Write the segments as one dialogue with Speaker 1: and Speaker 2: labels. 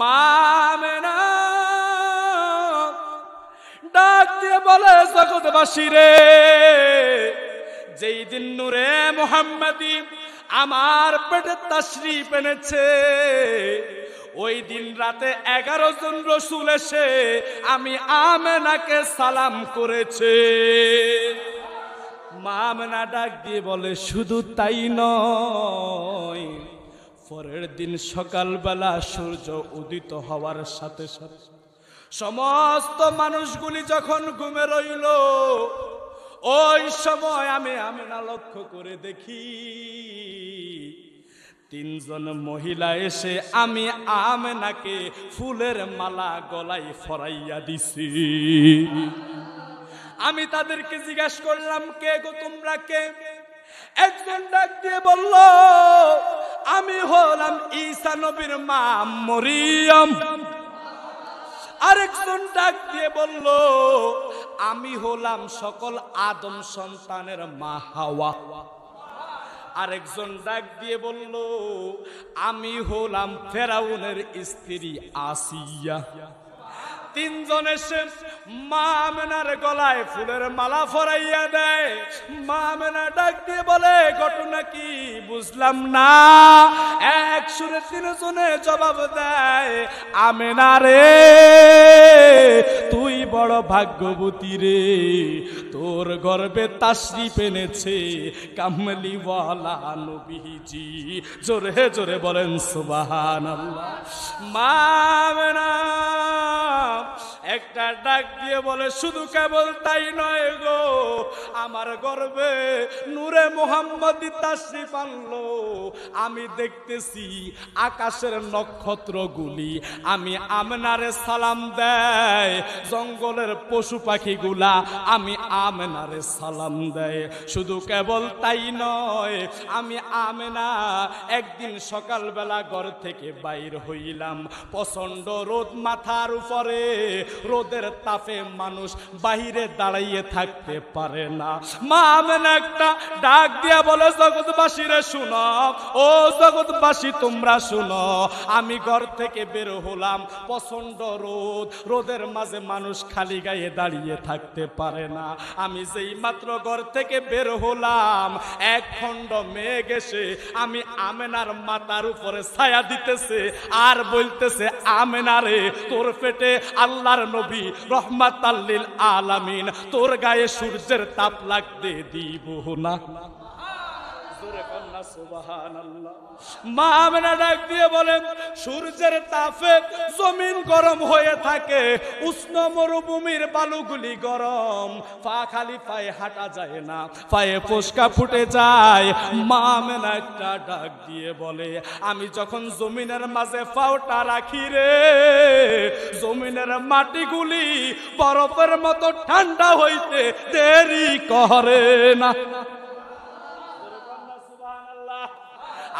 Speaker 1: মামেনা ডাক দিয়ে বলে জগৎবাসী রে যেই দিন নূরে মোহাম্মদী আমার পেটে তাশরিফ এনেছে ওই দিন রাতে এগারো জন রসুল এসে আমি আমেনাকে সালাম করেছে মামনা ডাক দিয়ে বলে শুধু তাই নয় সফরের দিন সকালবেলা সূর্য উদিত হওয়ার সাথে সাথে সমস্ত মানুষগুলি যখন ঘুমে রইল ওই সময় আমি আমি না লক্ষ্য করে দেখি তিনজন মহিলা এসে আমি আমেনাকে ফুলের মালা গলায় ফরাইয়া দিছি আমি তাদেরকে জিজ্ঞাসা করলাম কে গো তোমরা কে একজন ডাক দিয়ে বলল আমি হলাম ঈশা নবীর মা মরিয়ম আরেকজন ডাক দিয়ে বলল আমি হলাম সকল আদম সন্তানের মা হাওয়া আরেকজন ডাক দিয়ে বলল আমি হলাম ফেরাউনের স্ত্রী আসিয়া তিনজন এসে মা আমেনার গলায় ফুলের মালা ফরাইয়া দেয় মা আমেনা ডাক দিয়ে বলে ঘটনা কি বুঝলাম না এক সুরে তিনজনে জবাব দেয় আমেনা রে তুই বড় ভাগ্যবতী রে তোর গর্বে তাসরি পেনেছে কামলি নবীজি জোরে জোরে বলেন সুবাহ মা একটা ডাক দিয়ে বলে শুধু কেবল তাই নয় গো আমার গর্বে নূরে মোহাম্মদ তাসরি পানলো আমি দেখতেছি আকাশের নক্ষত্রগুলি আমি আমনারে সালাম দেয় জঙ্গলের পশু পাখিগুলা আমি আমনারে সালাম দেয় শুধু কেবল তাই নয় আমি আমেনা একদিন সকালবেলা ঘর থেকে বাইর হইলাম প্রচণ্ড রোদ মাথার উপরে রোদের তাপে মানুষ বাহিরে দাঁড়াইয়ে থাকতে পারে না মা আমেন একটা ডাক দিয়া বলে জগৎবাসীরে শুন ও জগৎবাসী তোমরা শুনো আমি ঘর থেকে বের হলাম প্রচন্ড রোদ রোদের মাঝে মানুষ খালি গায়ে দাঁড়িয়ে থাকতে পারে না আমি যেই মাত্র ঘর থেকে বের হলাম এক খণ্ড মেয়ে গেছে আমি আমেনার মাতার উপরে ছায়া দিতেছে আর বলতেছে আমেনারে তোর পেটে আল্লাহর নবী রহমাত আল্লিল আলামিন তোর গায়ে সূর্যের তাপ লাগতে দিব না মা আমরা ডাক দিয়ে বলেন সূর্যের তাপে জমিন গরম হয়ে থাকে উষ্ণ মরুভূমির বালুগুলি গরম পা খালি পায়ে হাঁটা যায় না পায়ে পোস্কা ফুটে যায় মা মেনা একটা ডাক দিয়ে বলে আমি যখন জমিনের মাঝে পাওটা রাখি রে জমিনের মাটিগুলি বরফের মতো ঠান্ডা হইতে দেরি করে না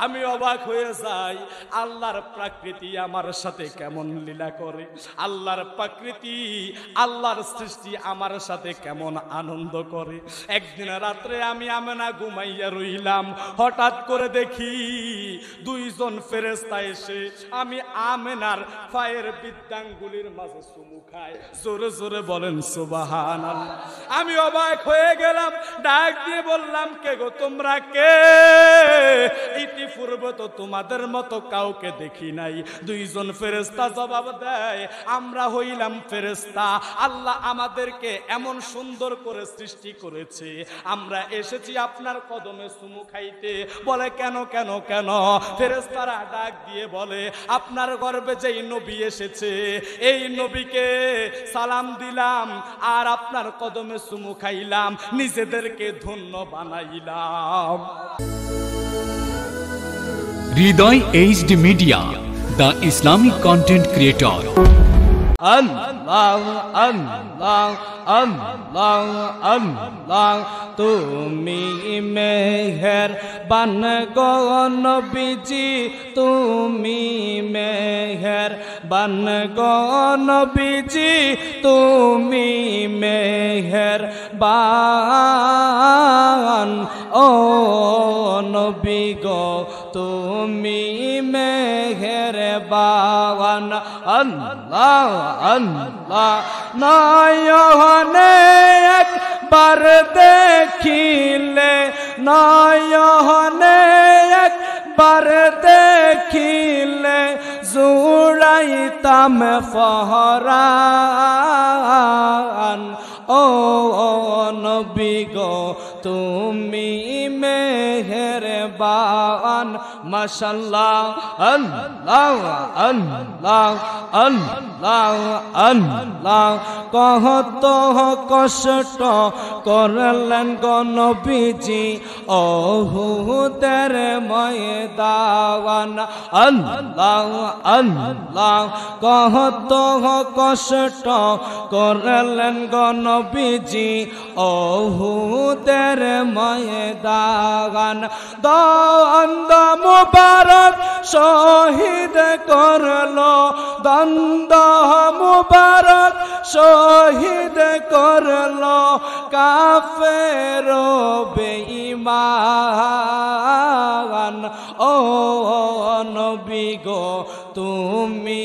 Speaker 1: আমি অবাক হয়ে যাই আল্লাহর প্রাকৃতি আমার সাথে কেমন লীলা করে আল্লাহর প্রাকৃতি আল্লাহর সৃষ্টি আমার সাথে কেমন আনন্দ করে একদিন রাত্রে আমি আমেনা ঘুমাইয়া রইলাম হঠাৎ করে দেখি দুইজন ফেরেস্তা এসে আমি আমেনার পায়ের বিদ্যাঙ্গুলির মাঝে চুমু খায় জোরে জোরে বলেন সুবাহান আমি অবাক হয়ে গেলাম ডাক দিয়ে বললাম কে গো তোমরা কে এরই পূর্বে তো তোমাদের মতো কাউকে দেখি নাই দুইজন ফেরেস্তা জবাব দেয় আমরা হইলাম ফেরেস্তা আল্লাহ আমাদেরকে এমন সুন্দর করে সৃষ্টি করেছে আমরা এসেছি আপনার কদমে সুমু খাইতে বলে কেন কেন কেন ফেরেস্তারা ডাক দিয়ে বলে আপনার গর্বে যেই নবী এসেছে এই নবীকে সালাম দিলাম আর আপনার কদমে সুমু খাইলাম নিজেদেরকে ধন্য বানাইলাম Hridoy HD media the Islamic content creator আল্লাহ আল্লাহ আল্লাহ আল্লাহ তুমি মেহের বান গন বিজি তুমি মেহের বান গন বিজি তুমি মেহের বান ও নবী গো তুমি মেহের বান আল্লাহ আল্লাহ নয়নে একবার দেখিলে নয়নে একবার দেখিলে জুড়াইতাম ফহরান ও নবী গো তুমি মেহেরবান মাশাল্লাহ আল্লাহ আল্লাহ আল্লাহ আল্লাহ কহত কষ্ট করলেন গণবিজি অহুদের ময়দান আল্লাহ আল্লাহ কহত কষ্ট করলেন গণবিজি অহুদের ময়দা বাগান দন্দ মুবারক শহীদ করলো দন্দ মুবারক শহীদ করলো কাফের বেঈমান ও নবী গো তুমি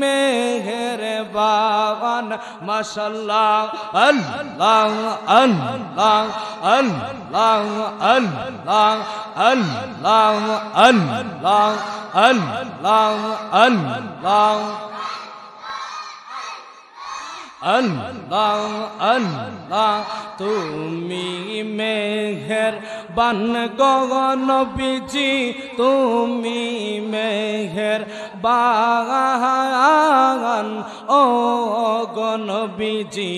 Speaker 1: মেহেরবান মাশাল্লাহ আল্লাহ আল্লাহ আল্লাহ আল্লাহ আল্লাহ আল্লাহ আল্লাহ আল্লাহ আল্লাহ আল্লাহ তুমি মেঘের বান গগন বিজি তুমি মেঘের বাগান ও গন বিজি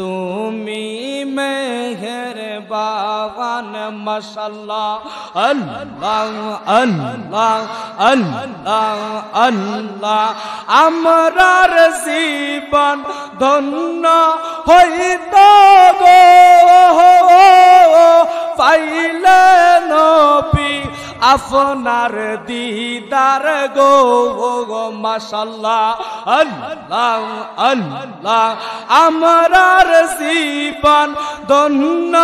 Speaker 1: তুমি মেঘের বাগান মশাল্লাহ আল্লাহ আল্লাহ আল্লাহ আল্লাহ আমরার জীবন ধন ধন্য হইত গো পাইলে নপি আপনার দিদার গো গো মাসাল্লাহ আল্লাহ আল্লাহ আমার জীবন ধন্য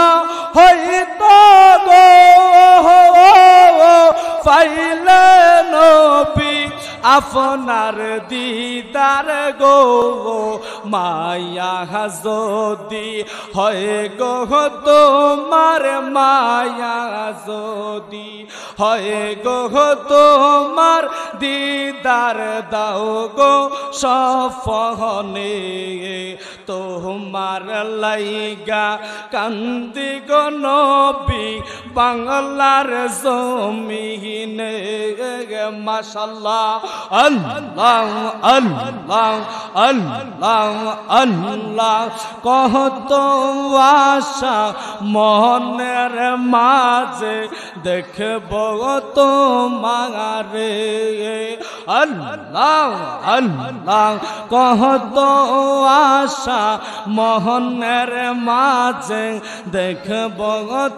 Speaker 1: হইত গো পাইলে নবী আপনার দিদার গো মায়া যদি হয় গো তোমার মায়া যদি হয় হয় গো তোমার দিদার দাও গো সফহনে তোমার লাইগা কান্দি গো নবী বাংলার জমিনে মাসাল্লাহ আল্লাহ আল্লাহ আল্লাহ আল্লাহ কহত আশা মনের মাঝে দেখব তো মারে আল্লাহ আল্লাহ কহ তো আশা মোহনের মাঝে দেখ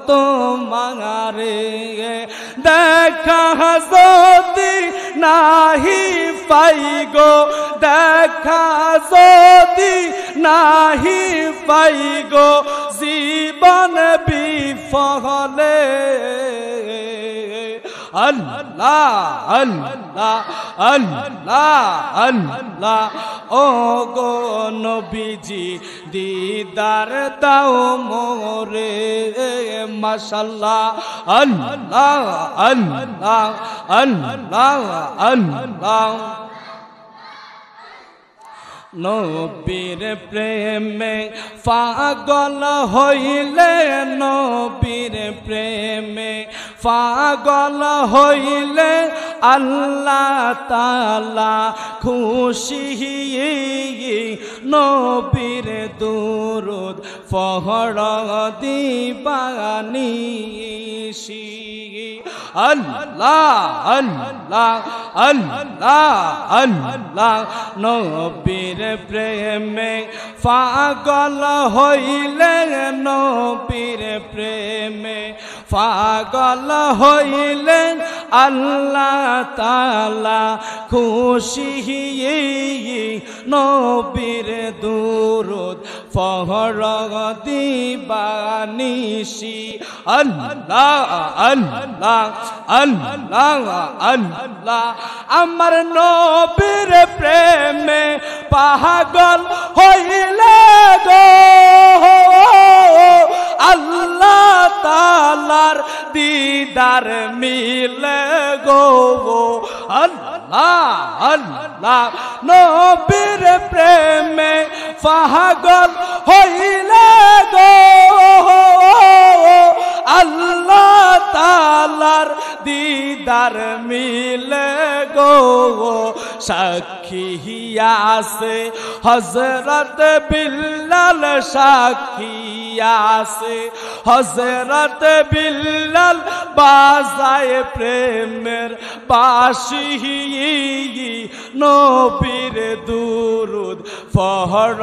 Speaker 1: তো মারে দেখা যদি নাহি পাই গো দেখা যদি নাহি পাই গো জীবন বিফলে আল্লাহ আল্লাহ আল্লাহ আল্লাহ ও গো নবীজি দিদার দাও মোরে মাশাল্লাহ আল্লাহ আল্লাহ আল্লাহ আল্লাহ নবীর প্রেমে পাগল হইলে নবীর প্রেমে পাগল হইলে আল্লাহ তালা খুশি নবীর দুরুদ ফহর দিবানি আল্লাহ আল্লাহ আল্লাহ আল্লাহ নবীর প্রেমে পাগল হইলে নবীর প্রেমে পাগল হইলে আল্লাহ তালা খুশি নবীর দূর পহর দিবানিসি আল্লাহ আল্লাহ আল্লাহ আল্লাহ আমার নবীর প্রেমে পাগল হইলে গো আল্লাহ তালার দিদার মিলে গো আল্লাহ আল্লাহ নবীর প্রেমে পাহাগল হইলে গো দিদার মিল গো সাক্ষী আছে হজরত বিল্লাল সাক্ষী আছে হজরত বিল্লাল বাজায় প্রেমের বাসি নবীর দুরুদ ফহর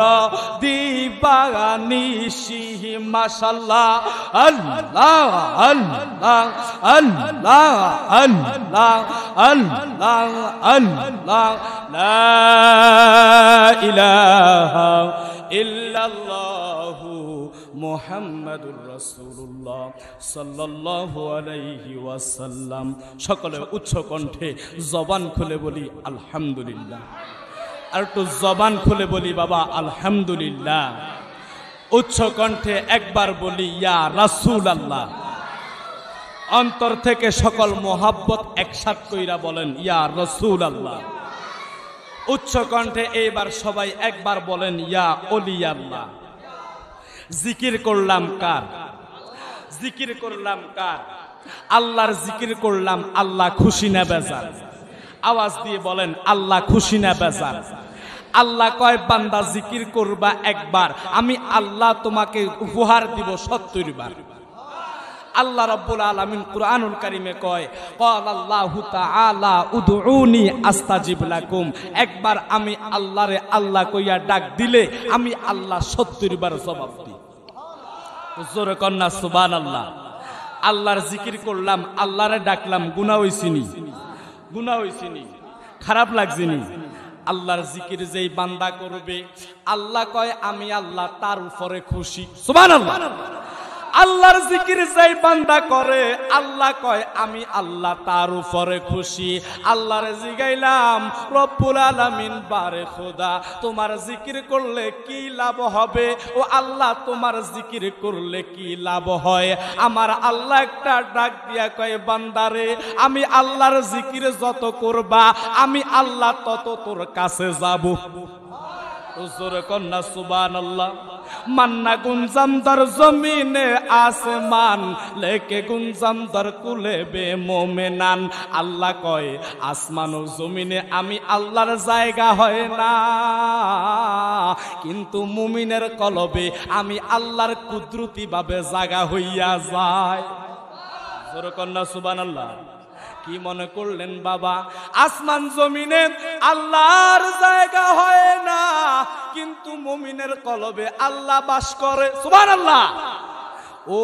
Speaker 1: দিবাগানিসি মাশাল্লাহ আল্লাহ আল্লাহ আল্লাহ আল্লাহ আল্লাহ আল্লাহ লা ইলাহা ইল্লাল্লাহু মুহাম্মাদুর রাসূলুল্লাহ সাল্লাল্লাহু আলাইহি ওয়াসাল্লাম সকলে উচ্চ কণ্ঠে জবান খুলে বলি আলহামদুলিল্লাহ আর একটু জবান খুলে বলি বাবা আলহামদুলিল্লাহ উচ্চ কণ্ঠে একবার বলি ইয়া রাসূল আল্লাহ অন্তর থেকে সকল মোহাব্বত একসাথ কইরা বলেন ইয়া রসুল আল্লাহ উচ্চ কণ্ঠে এইবার সবাই একবার বলেন ইয়া অলি আল্লাহ জিকির করলাম কার জিকির করলাম কার আল্লাহর জিকির করলাম আল্লাহ খুশি না বেজার আওয়াজ দিয়ে বলেন আল্লাহ খুশি না বেজার আল্লাহ কয় বান্দা জিকির করবা একবার আমি আল্লাহ তোমাকে উপহার দিব সত্তর বার আল্লাহ রব্বুল আলমিন কুরআনুল কারীমে কয় আল্লাহ আল্লাহু তাআলা উদউনি আস্তাজিব লাকুম একবার আমি রে আল্লাহ কইয়া ডাক দিলে আমি আল্লাহ 70 বার জবাব দিই জোরে কন্যা আল্লাহ আল্লাহর জিকির করলাম রে ডাকলাম গুনাহ হইছিনি গুনাহ হইছিনি খারাপ লাগছিনি আল্লাহর জিকির যেই বান্দা করবে আল্লাহ কয় আমি আল্লাহ তার উপরে খুশি আল্লাহ আল্লাহর জিকির যাই বান্দা করে আল্লাহ কয় আমি আল্লাহ তার উপরে খুশি আল্লাহরে জিগাইলাম রব্বুল আলামিন বারে খোদা তোমার জিকির করলে কি লাভ হবে ও আল্লাহ তোমার জিকির করলে কি লাভ হয় আমার আল্লাহ একটা ডাক দিয়া কয় বান্দারে আমি আল্লাহর জিকির যত করবা আমি আল্লাহ তত তোর কাছে যাব জোরে কন্যা সুবান আল্লাহ মান্না গুঞ্জাম দর জমিনে আসমান লেকে গুঞ্জাম দর কুলে বে মোমেনান আল্লাহ কয় আসমান ও জমিনে আমি আল্লাহর জায়গা হয় না কিন্তু মুমিনের কলবে আমি আল্লাহর কুদরতিভাবে জাগা হইয়া যায় জোরে কন্যা সুবান কি মনে করলেন বাবা আসমান জমিনে আল্লাহর জায়গা হয় না কিন্তু মমিনের কলবে আল্লাহ বাস করে সুবান আল্লাহ ও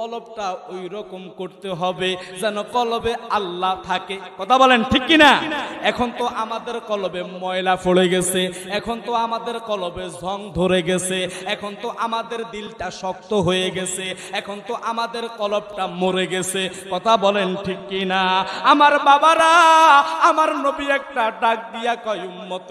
Speaker 1: কলবটা ওই রকম করতে হবে যেন কলবে আল্লাহ থাকে কথা বলেন ঠিক কিনা এখন তো আমাদের কলবে ময়লা পড়ে গেছে এখন তো আমাদের কলবে ঝং ধরে গেছে এখন তো আমাদের দিলটা শক্ত হয়ে গেছে এখন তো আমাদের কলবটা মরে গেছে কথা বলেন ঠিক কিনা আমার বাবারা আমার নবী একটা ডাক দিয়া কয়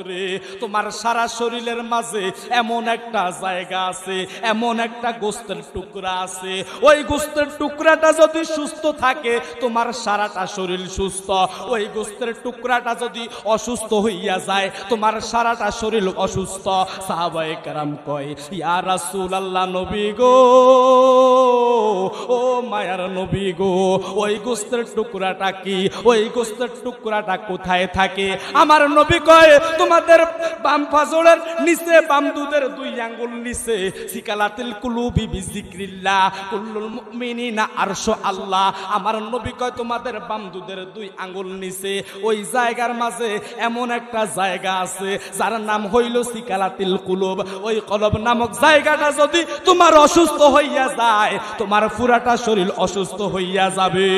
Speaker 1: রে তোমার সারা শরীরের মাঝে এমন একটা জায়গা আছে এমন একটা গোস্তের টুকরা আছে ওই গোস্তের টুকরাটা যদি সুস্থ থাকে তোমার সারাটা শরীর সুস্থ ওই গোস্তের টুকরাটা যদি অসুস্থ হইয়া যায় তোমার সারাটা শরীর অসুস্থ সাহাবাই কারাম কয় ইয়া রাসুল আল্লাহ নবী গো ও মায়ার নবী গো ওই গোস্তের টুকরাটা কি ওই গোস্তের টুকরাটা কোথায় থাকে আমার নবী কয় তোমাদের বাম ফাজলের নিচে বাম দুধের দুই আঙ্গুল নিচে সিকালাতিল কুলুবি বিজিক্রিল্লা কুল্লুল আল্লাহ আমার দুই ওই জায়গার মাঝে এমন একটা জায়গা আছে যার নাম হইল ওই নামক যদি তোমার অসুস্থ হইয়া যায় তোমার পুরাটা শরীর অসুস্থ হইয়া যাবে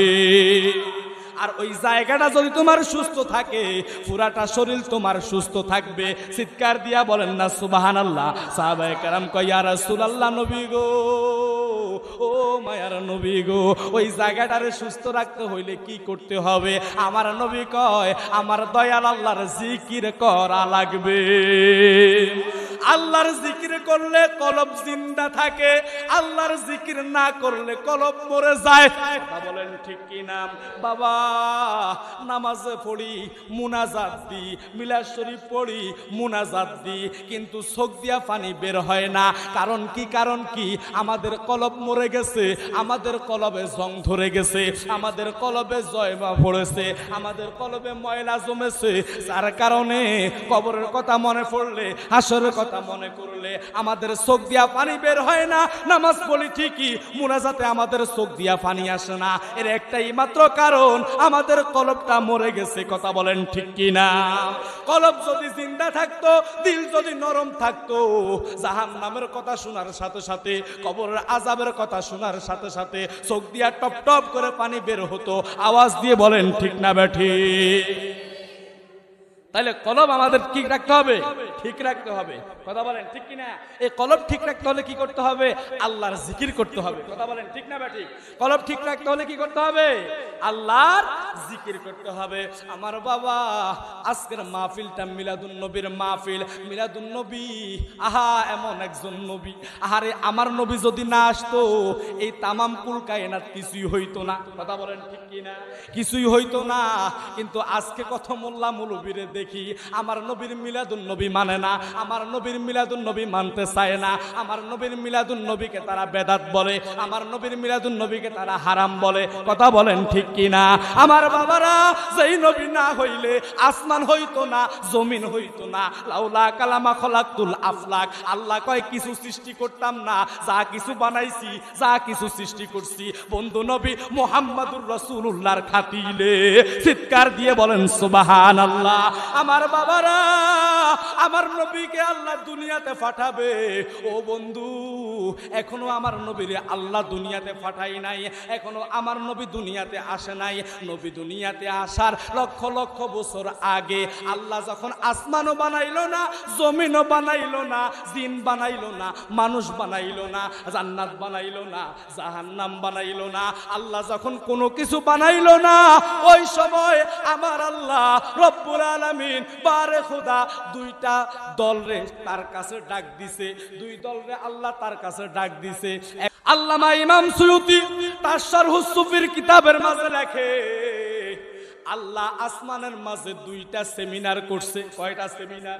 Speaker 1: আর ওই জায়গাটা যদি তোমার সুস্থ থাকে পুরাটা শরীর তোমার সুস্থ থাকবে চিৎকার দিয়া বলেন না সুবাহান আল্লাহ সাহাবাই কারাম কয়া রাসুল আল্লাহ নবী গো ও মায়ার নবী গো ওই জায়গাটারে সুস্থ রাখতে হইলে কি করতে হবে আমার নবী কয় আমার দয়াল আল্লাহর জিকির করা লাগবে আল্লাহর জিকির করলে কলব জিন্দা থাকে আল্লাহর জিকির না করলে কলব মরে যায় বলেন ঠিক কি নাম বাবা নামাজ পড়ি মুনাজাত দি মিলা শরীফ পড়ি মুনাজাত দি কিন্তু চোখ দিয়া পানি বের হয় না কারণ কি কারণ কি আমাদের কলব মরে গেছে আমাদের কলবে জং ধরে গেছে আমাদের কলবে জয়মা পড়েছে আমাদের কলবে ময়লা জমেছে যার কারণে কবরের কথা মনে পড়লে হাসরের কথা মনে করলে আমাদের চোখ দিয়া পানি বের হয় না নামাজ বলি ঠিকই মুনাজাতে আমাদের চোখ দিয়া পানি আসে না এর একটাই মাত্র কারণ আমাদের কলবটা মরে গেছে কথা বলেন ঠিক কি না কলব যদি জিন্দা থাকতো দিল যদি নরম থাকতো জাহান নামের কথা শোনার সাথে সাথে কবরের আজাবের কথা শোনার সাথে সাথে চোখ দিয়া টপ টপ করে পানি বের হতো আওয়াজ দিয়ে বলেন ঠিক না ব্যাঠিক তাহলে কলম আমাদের কি রাখতে হবে ঠিক রাখতে হবে কথা বলেন ঠিক কিনা এই কলম ঠিক রাখতে হলে কি করতে হবে আল্লাহর জিকির করতে হবে কথা বলেন ঠিক না বা ঠিক কলম ঠিক রাখতে হলে কি করতে হবে আল্লাহর জিকির করতে হবে আমার বাবা আজকের মাহফিলটা মিলাদুন নবীর মাহফিল মিলাদুন নবী আহা এমন একজন নবী আহারে আমার নবী যদি না আসতো এই তামাম কুল কায়নাত কিছুই হইতো না কথা বলেন ঠিক কিনা কিছুই হইতো না কিন্তু আজকে কথা মোল্লা মৌলবীরে দেখি দেখি আমার নবীর মিলাদুল নবী মানে না আমার নবীর মিলাদুল নবী মানতে চায় না আমার নবীর মিলাদুল নবীকে তারা বেদাত বলে আমার নবীর মিলাদুল নবীকে তারা হারাম বলে কথা বলেন ঠিক কি না আমার বাবারা সেই নবী না হইলে আসমান হইতো না জমিন হইতো না লাউলা কালামা খলাকুল আফলাক আল্লাহ কয় কিছু সৃষ্টি করতাম না যা কিছু বানাইছি যা কিছু সৃষ্টি করছি বন্ধু নবী মোহাম্মদুর রসুল রসুল্লাহর খাতিলে চিৎকার দিয়ে বলেন সুবাহান আল্লাহ আমার বাবারা আমার নবীকে আল্লাহ দুনিয়াতে পাঠাবে ও বন্ধু এখনো আমার নবীর আল্লাহ দুনিয়াতে পাঠাই নাই এখনো আমার নবী দুনিয়াতে আসে নাই নবী দুনিয়াতে আসার লক্ষ লক্ষ বছর আগে আল্লাহ যখন আসমানও বানাইল না জমিনও বানাইল না দিন বানাইল না মানুষ বানাইল না জান্নাত বানাইল না জাহান্নাম বানাইল না আল্লাহ যখন কোনো কিছু বানাইল না ওই সময় আমার আল্লাহ রব্বুর আলম আলামিন বারে খোদা দুইটা রে তার কাছে ডাক দিছে দুই দল রে আল্লাহ তার কাছে ডাক দিছে আল্লামা ইমাম সুয়ুতি তার সুফির কিতাবের মাঝে লেখে আল্লাহ আসমানের মাঝে দুইটা সেমিনার করছে কয়টা সেমিনার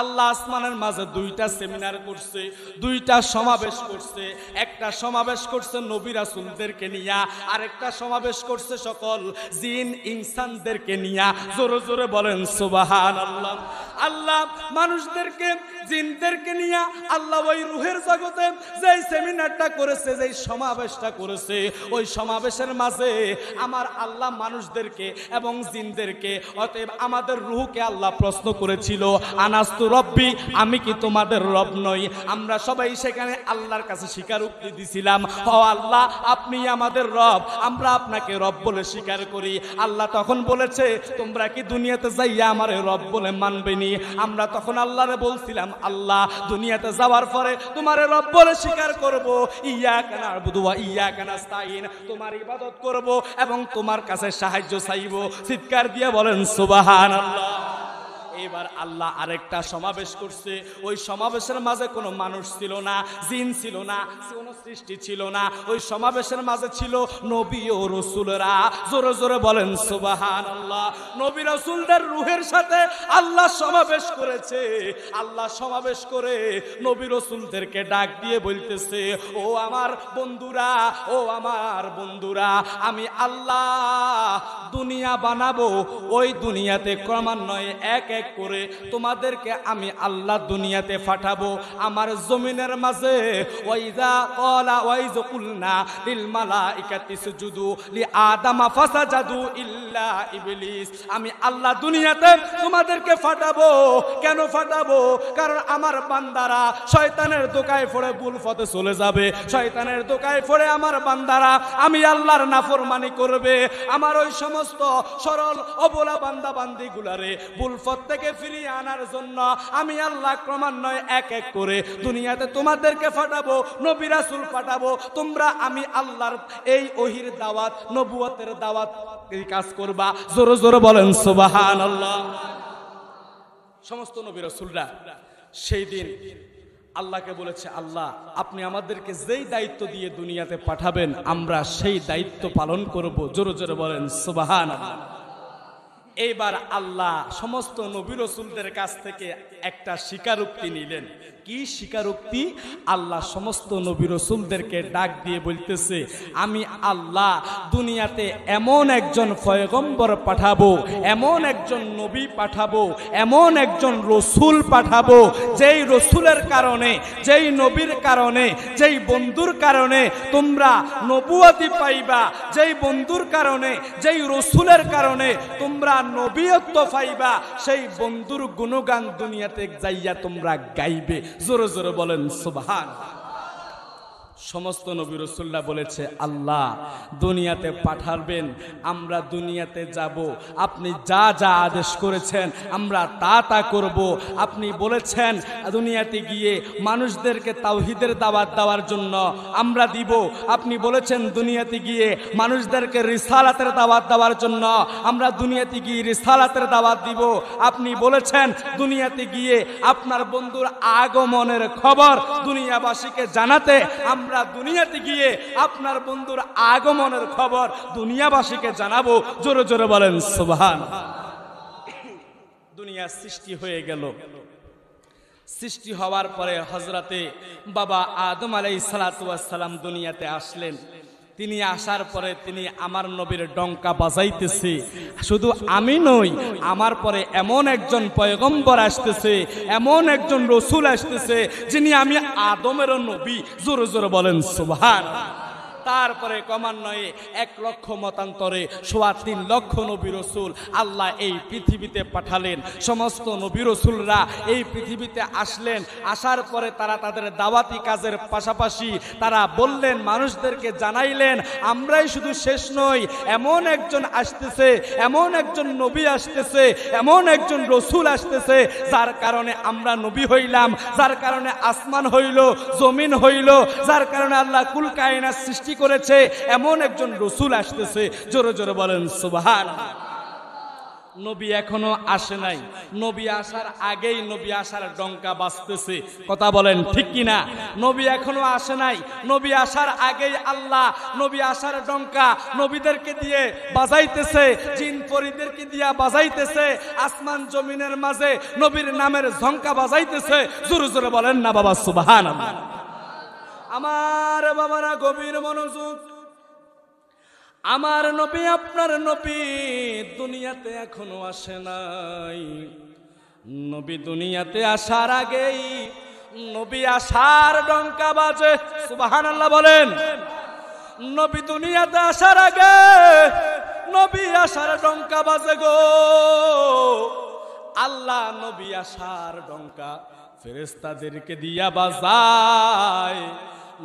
Speaker 1: আল্লাহ আসমানের মাঝে দুইটা সেমিনার করছে দুইটা সমাবেশ করছে একটা সমাবেশ করছে নবিরাসুলদেরকে নিয়া আরেকটা সমাবেশ করছে সকল জিন ইনসানদেরকে নিয়া জোরে জোরে বলেন সুবাহান আল্লাহ আল্লাহ মানুষদেরকে জিনদেরকে নিয়ে আল্লাহ ওই রুহের জগতে যেই সেমিনারটা করেছে যেই সমাবেশটা করেছে ওই সমাবেশের মাঝে আমার আল্লাহ মানুষদেরকে এবং জিনদেরকে অতএব আমাদের রুহকে আল্লাহ প্রশ্ন করেছিল আনাস্তু রব্বি আমি কি তোমাদের রব নই আমরা সবাই সেখানে আল্লাহর কাছে স্বীকার উক্তি দিছিলাম হ আল্লাহ আপনি আমাদের রব আমরা আপনাকে রব বলে স্বীকার করি আল্লাহ তখন বলেছে তোমরা কি দুনিয়াতে যাইয়া আমার রব বলে মানবেনি আমরা তখন আল্লাহরে বলছিলাম আল্লাহ দুনিয়াতে যাওয়ার পরে তোমার রব বলে স্বীকার করবো ইয়া কানা বুধুয়া ইয়া কেনা স্তাইন তোমার ইবাদত করব এবং তোমার কাছে সাহায্য চাইব চিৎকার দিয়ে বলেন সুবাহান আল্লাহ এবার আল্লাহ আরেকটা সমাবেশ করছে ওই সমাবেশের মাঝে কোনো মানুষ ছিল না জিন ছিল না কোনো সৃষ্টি ছিল না ওই সমাবেশের মাঝে ছিল নবী ও রসুলরা জোরে জোরে বলেন সুবাহান আল্লাহ নবী রসুলদের রুহের সাথে আল্লাহ সমাবেশ করেছে আল্লাহ সমাবেশ করে নবী রসুলদেরকে ডাক দিয়ে বলতেছে ও আমার বন্ধুরা ও আমার বন্ধুরা আমি আল্লাহ দুনিয়া বানাবো ওই দুনিয়াতে ক্রমান্বয়ে এক এক করে তোমাদেরকে আমি আল্লাহ দুনিয়াতে পাঠাবো আমার জমিনের মাঝে ওয়াইজা কলা ওয়াইজ কুলনা লিল মালাইকাতি সুজুদু লি আদামা ফাসাজাদু ইল্লা ইবলিস আমি আল্লাহ দুনিয়াতে তোমাদেরকে ফাটাবো কেন ফাটাবো কারণ আমার বান্দারা শয়তানের দোকায় পড়ে ভুল পথে চলে যাবে শয়তানের দোকায় পড়ে আমার বান্দারা আমি আল্লাহর নাফরমানি করবে আমার ওই সমস্ত সরল অবলা বান্দা বান্দি গুলারে ভুল পথ থেকে ফিরিয়ে আনার জন্য আমি আল্লাহ ক্রমান্বয়ে এক এক করে দুনিয়াতে তোমাদেরকে ফাটাবো নবিরাসুল ফাটাবো তোমরা আমি আল্লাহর এই ওহির দাওয়াত নবুয়তের দাওয়াত এই কাজ করবা জোরে জোরে বলেন সোবাহান আল্লাহ সমস্ত নবিরাসুলরা সেই দিন আল্লাহকে বলেছে আল্লাহ আপনি আমাদেরকে যেই দায়িত্ব দিয়ে দুনিয়াতে পাঠাবেন আমরা সেই দায়িত্ব পালন করব জোরে জোরে বলেন সুবাহান আল্লাহ এইবার আল্লাহ সমস্ত নবী রসুলদের কাছ থেকে একটা স্বীকারোক্তি নিলেন কি স্বীকারোক্তি আল্লাহ সমস্ত নবী রসুলদেরকে ডাক দিয়ে বলতেছে আমি আল্লাহ দুনিয়াতে এমন একজন ফয়গম্বর পাঠাবো এমন একজন নবী পাঠাবো এমন একজন রসুল পাঠাবো যেই রসুলের কারণে যেই নবীর কারণে যেই বন্ধুর কারণে তোমরা নবুয়াতি পাইবা যেই বন্ধুর কারণে যেই রসুলের কারণে তোমরা নবীয়ত্ব পাইবা সেই বন্ধুর গুণগান দুনিয়াতে যাইয়া তোমরা গাইবে জোরে জোরে বলেন সুবহান সমস্ত নবী রসুল্লাহ বলেছে আল্লাহ দুনিয়াতে পাঠাবেন আমরা দুনিয়াতে যাব আপনি যা যা আদেশ করেছেন আমরা তা তা করব আপনি বলেছেন দুনিয়াতে গিয়ে মানুষদেরকে তাওহিদের দাওয়াত দেওয়ার জন্য আমরা দিব আপনি বলেছেন দুনিয়াতে গিয়ে মানুষদেরকে রিসালাতের দাওয়াত দেওয়ার জন্য আমরা দুনিয়াতে গিয়ে রিসালাতের দাওয়াত দিব আপনি বলেছেন দুনিয়াতে গিয়ে আপনার বন্ধুর আগমনের খবর দুনিয়াবাসীকে জানাতে আমরা আমরা দুনিয়াতে গিয়ে আপনার বন্ধুর আগমনের খবর দুনিয়াবাসীকে জানাবো জোরে জোরে বলেন সুবহান দুনিয়া সৃষ্টি হয়ে গেল সৃষ্টি হওয়ার পরে হজরতে বাবা আদম আলাই সালাম দুনিয়াতে আসলেন তিনি আসার পরে তিনি আমার নবীর ডঙ্কা বাজাইতেছে শুধু আমি নই আমার পরে এমন একজন পয়গম্বর আসতেছে এমন একজন রসুল আসতেছে যিনি আমি আদমেরও নবী জোরে জোরে বলেন সুভান তারপরে ক্রমান্বয়ে এক লক্ষ মতান্তরে সোয়া তিন লক্ষ নবী রসুল আল্লাহ এই পৃথিবীতে পাঠালেন সমস্ত নবী রসুলরা এই পৃথিবীতে আসলেন আসার পরে তারা তাদের দাওয়াতি কাজের পাশাপাশি তারা বললেন মানুষদেরকে জানাইলেন আমরাই শুধু শেষ নই এমন একজন আসতেছে এমন একজন নবী আসতেছে এমন একজন রসুল আসতেছে যার কারণে আমরা নবী হইলাম যার কারণে আসমান হইল জমিন হইল যার কারণে আল্লাহ কুল কায়নার সৃষ্টি করেছে এমন একজন রসুল আসতেছে জোরে জোরে বলেন সুবাহ নবী এখনো আসে নাই নবী আসার আগেই নবী আসার ডঙ্কা বাঁচতেছে কথা বলেন ঠিক কিনা নবী এখনো আসে নাই নবী আসার আগেই আল্লাহ নবী আসার ডঙ্কা নবীদেরকে দিয়ে বাজাইতেছে জিন পরিদেরকে দিয়া বাজাইতেছে আসমান জমিনের মাঝে নবীর নামের ঝঙ্কা বাজাইতেছে জোরে জোরে বলেন না বাবা সুবাহ আল্লাহ আমার বাবারা গভীর মনোযোগ আমার নবী আপনার নবী দুনিয়াতে এখনো আসে নাই নবী দুনিয়াতে আসার আগেই নবী আসার ডঙ্কা বাজে সুবাহান আল্লাহ বলেন নবী দুনিয়াতে আসার আগে নবী আসার ডঙ্কা বাজে গো আল্লাহ নবী আসার ডঙ্কা ফেরেস্তাদেরকে দিয়া বাজায়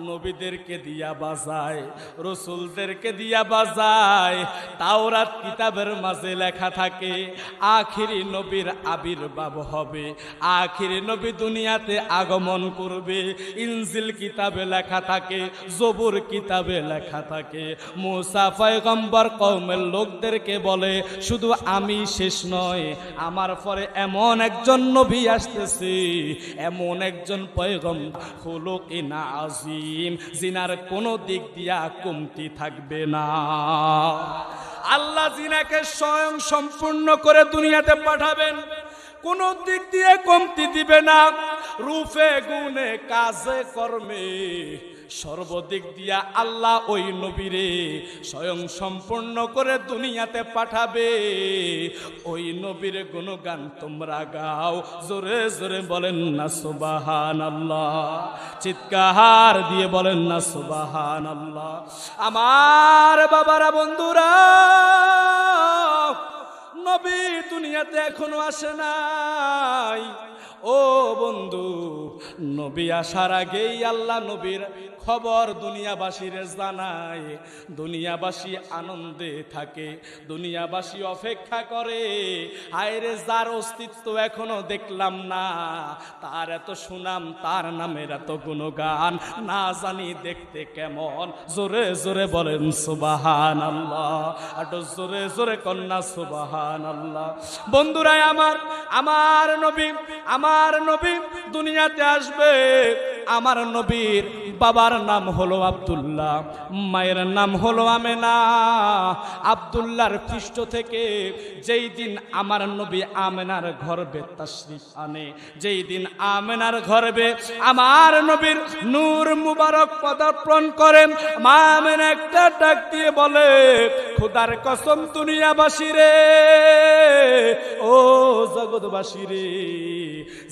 Speaker 1: নবীদেরকে দিয়া বাজায় রসুলদেরকে দিয়া বাজায় তাওরাত কিতাবের মাঝে লেখা থাকে আখিরি নবীর আবির্ভাব হবে আখিরি নবী দুনিয়াতে আগমন করবে ইনজিল কিতাবে লেখা থাকে জবুর কিতাবে লেখা থাকে মুসাফায় গম্বর কৌমের লোকদেরকে বলে শুধু আমি শেষ নয় আমার পরে এমন একজন নবী আসতেছি এমন একজন পয়গম হলো কিনা আজি মুসলিম জিনার কোনো দিক দিয়া কমতি থাকবে না আল্লাহ জিনাকে স্বয়ং সম্পূর্ণ করে দুনিয়াতে পাঠাবেন কোন দিক দিয়ে কমতি দিবে না রূপে গুনে কাজে কর্মে সর্বদিক দিয়া আল্লাহ ওই নবীরে স্বয়ং সম্পূর্ণ করে দুনিয়াতে পাঠাবে ওই নবীর গুণগান তোমরা গাও জোরে জোরে বলেন না সুবাহান আল্লাহ চিৎকার দিয়ে বলেন না সুবাহান আল্লাহ আমার বাবারা বন্ধুরা নবী দুনিয়াতে এখনো আসে নাই ও বন্ধু নবী আসার আগেই আল্লাহ নবীর খবর দুনিয়াবাসীর জানায় দুনিয়াবাসী আনন্দে থাকে দুনিয়াবাসী অপেক্ষা করে আয়রে যার অস্তিত্ব এখনো দেখলাম না তার এত সুনাম তার নামের এত গুণগান না জানি দেখতে কেমন জোরে জোরে বলেন সুবাহান আল্লাহ আটো জোরে জোরে কন্যা সুবাহান আল্লাহ বন্ধুরাই আমার আমার নবী আমার নবী দুনিয়াতে আসবে আমার নবীর বাবার নাম হলো আবদুল্লাহ মায়ের নাম হলো আমেনা আবদুল্লাহর পৃষ্ঠ থেকে যেই দিন আমার নবী আমেনার ঘরবে তাশরিফ আনে যেই দিন আমেনার ঘরবে আমার নবীর নূর মুবারক পদার্পণ করেন মা আমেন একটা ডাক দিয়ে বলে খুদার কসম দুনিয়াবাসী রে ও জগৎবাসী রে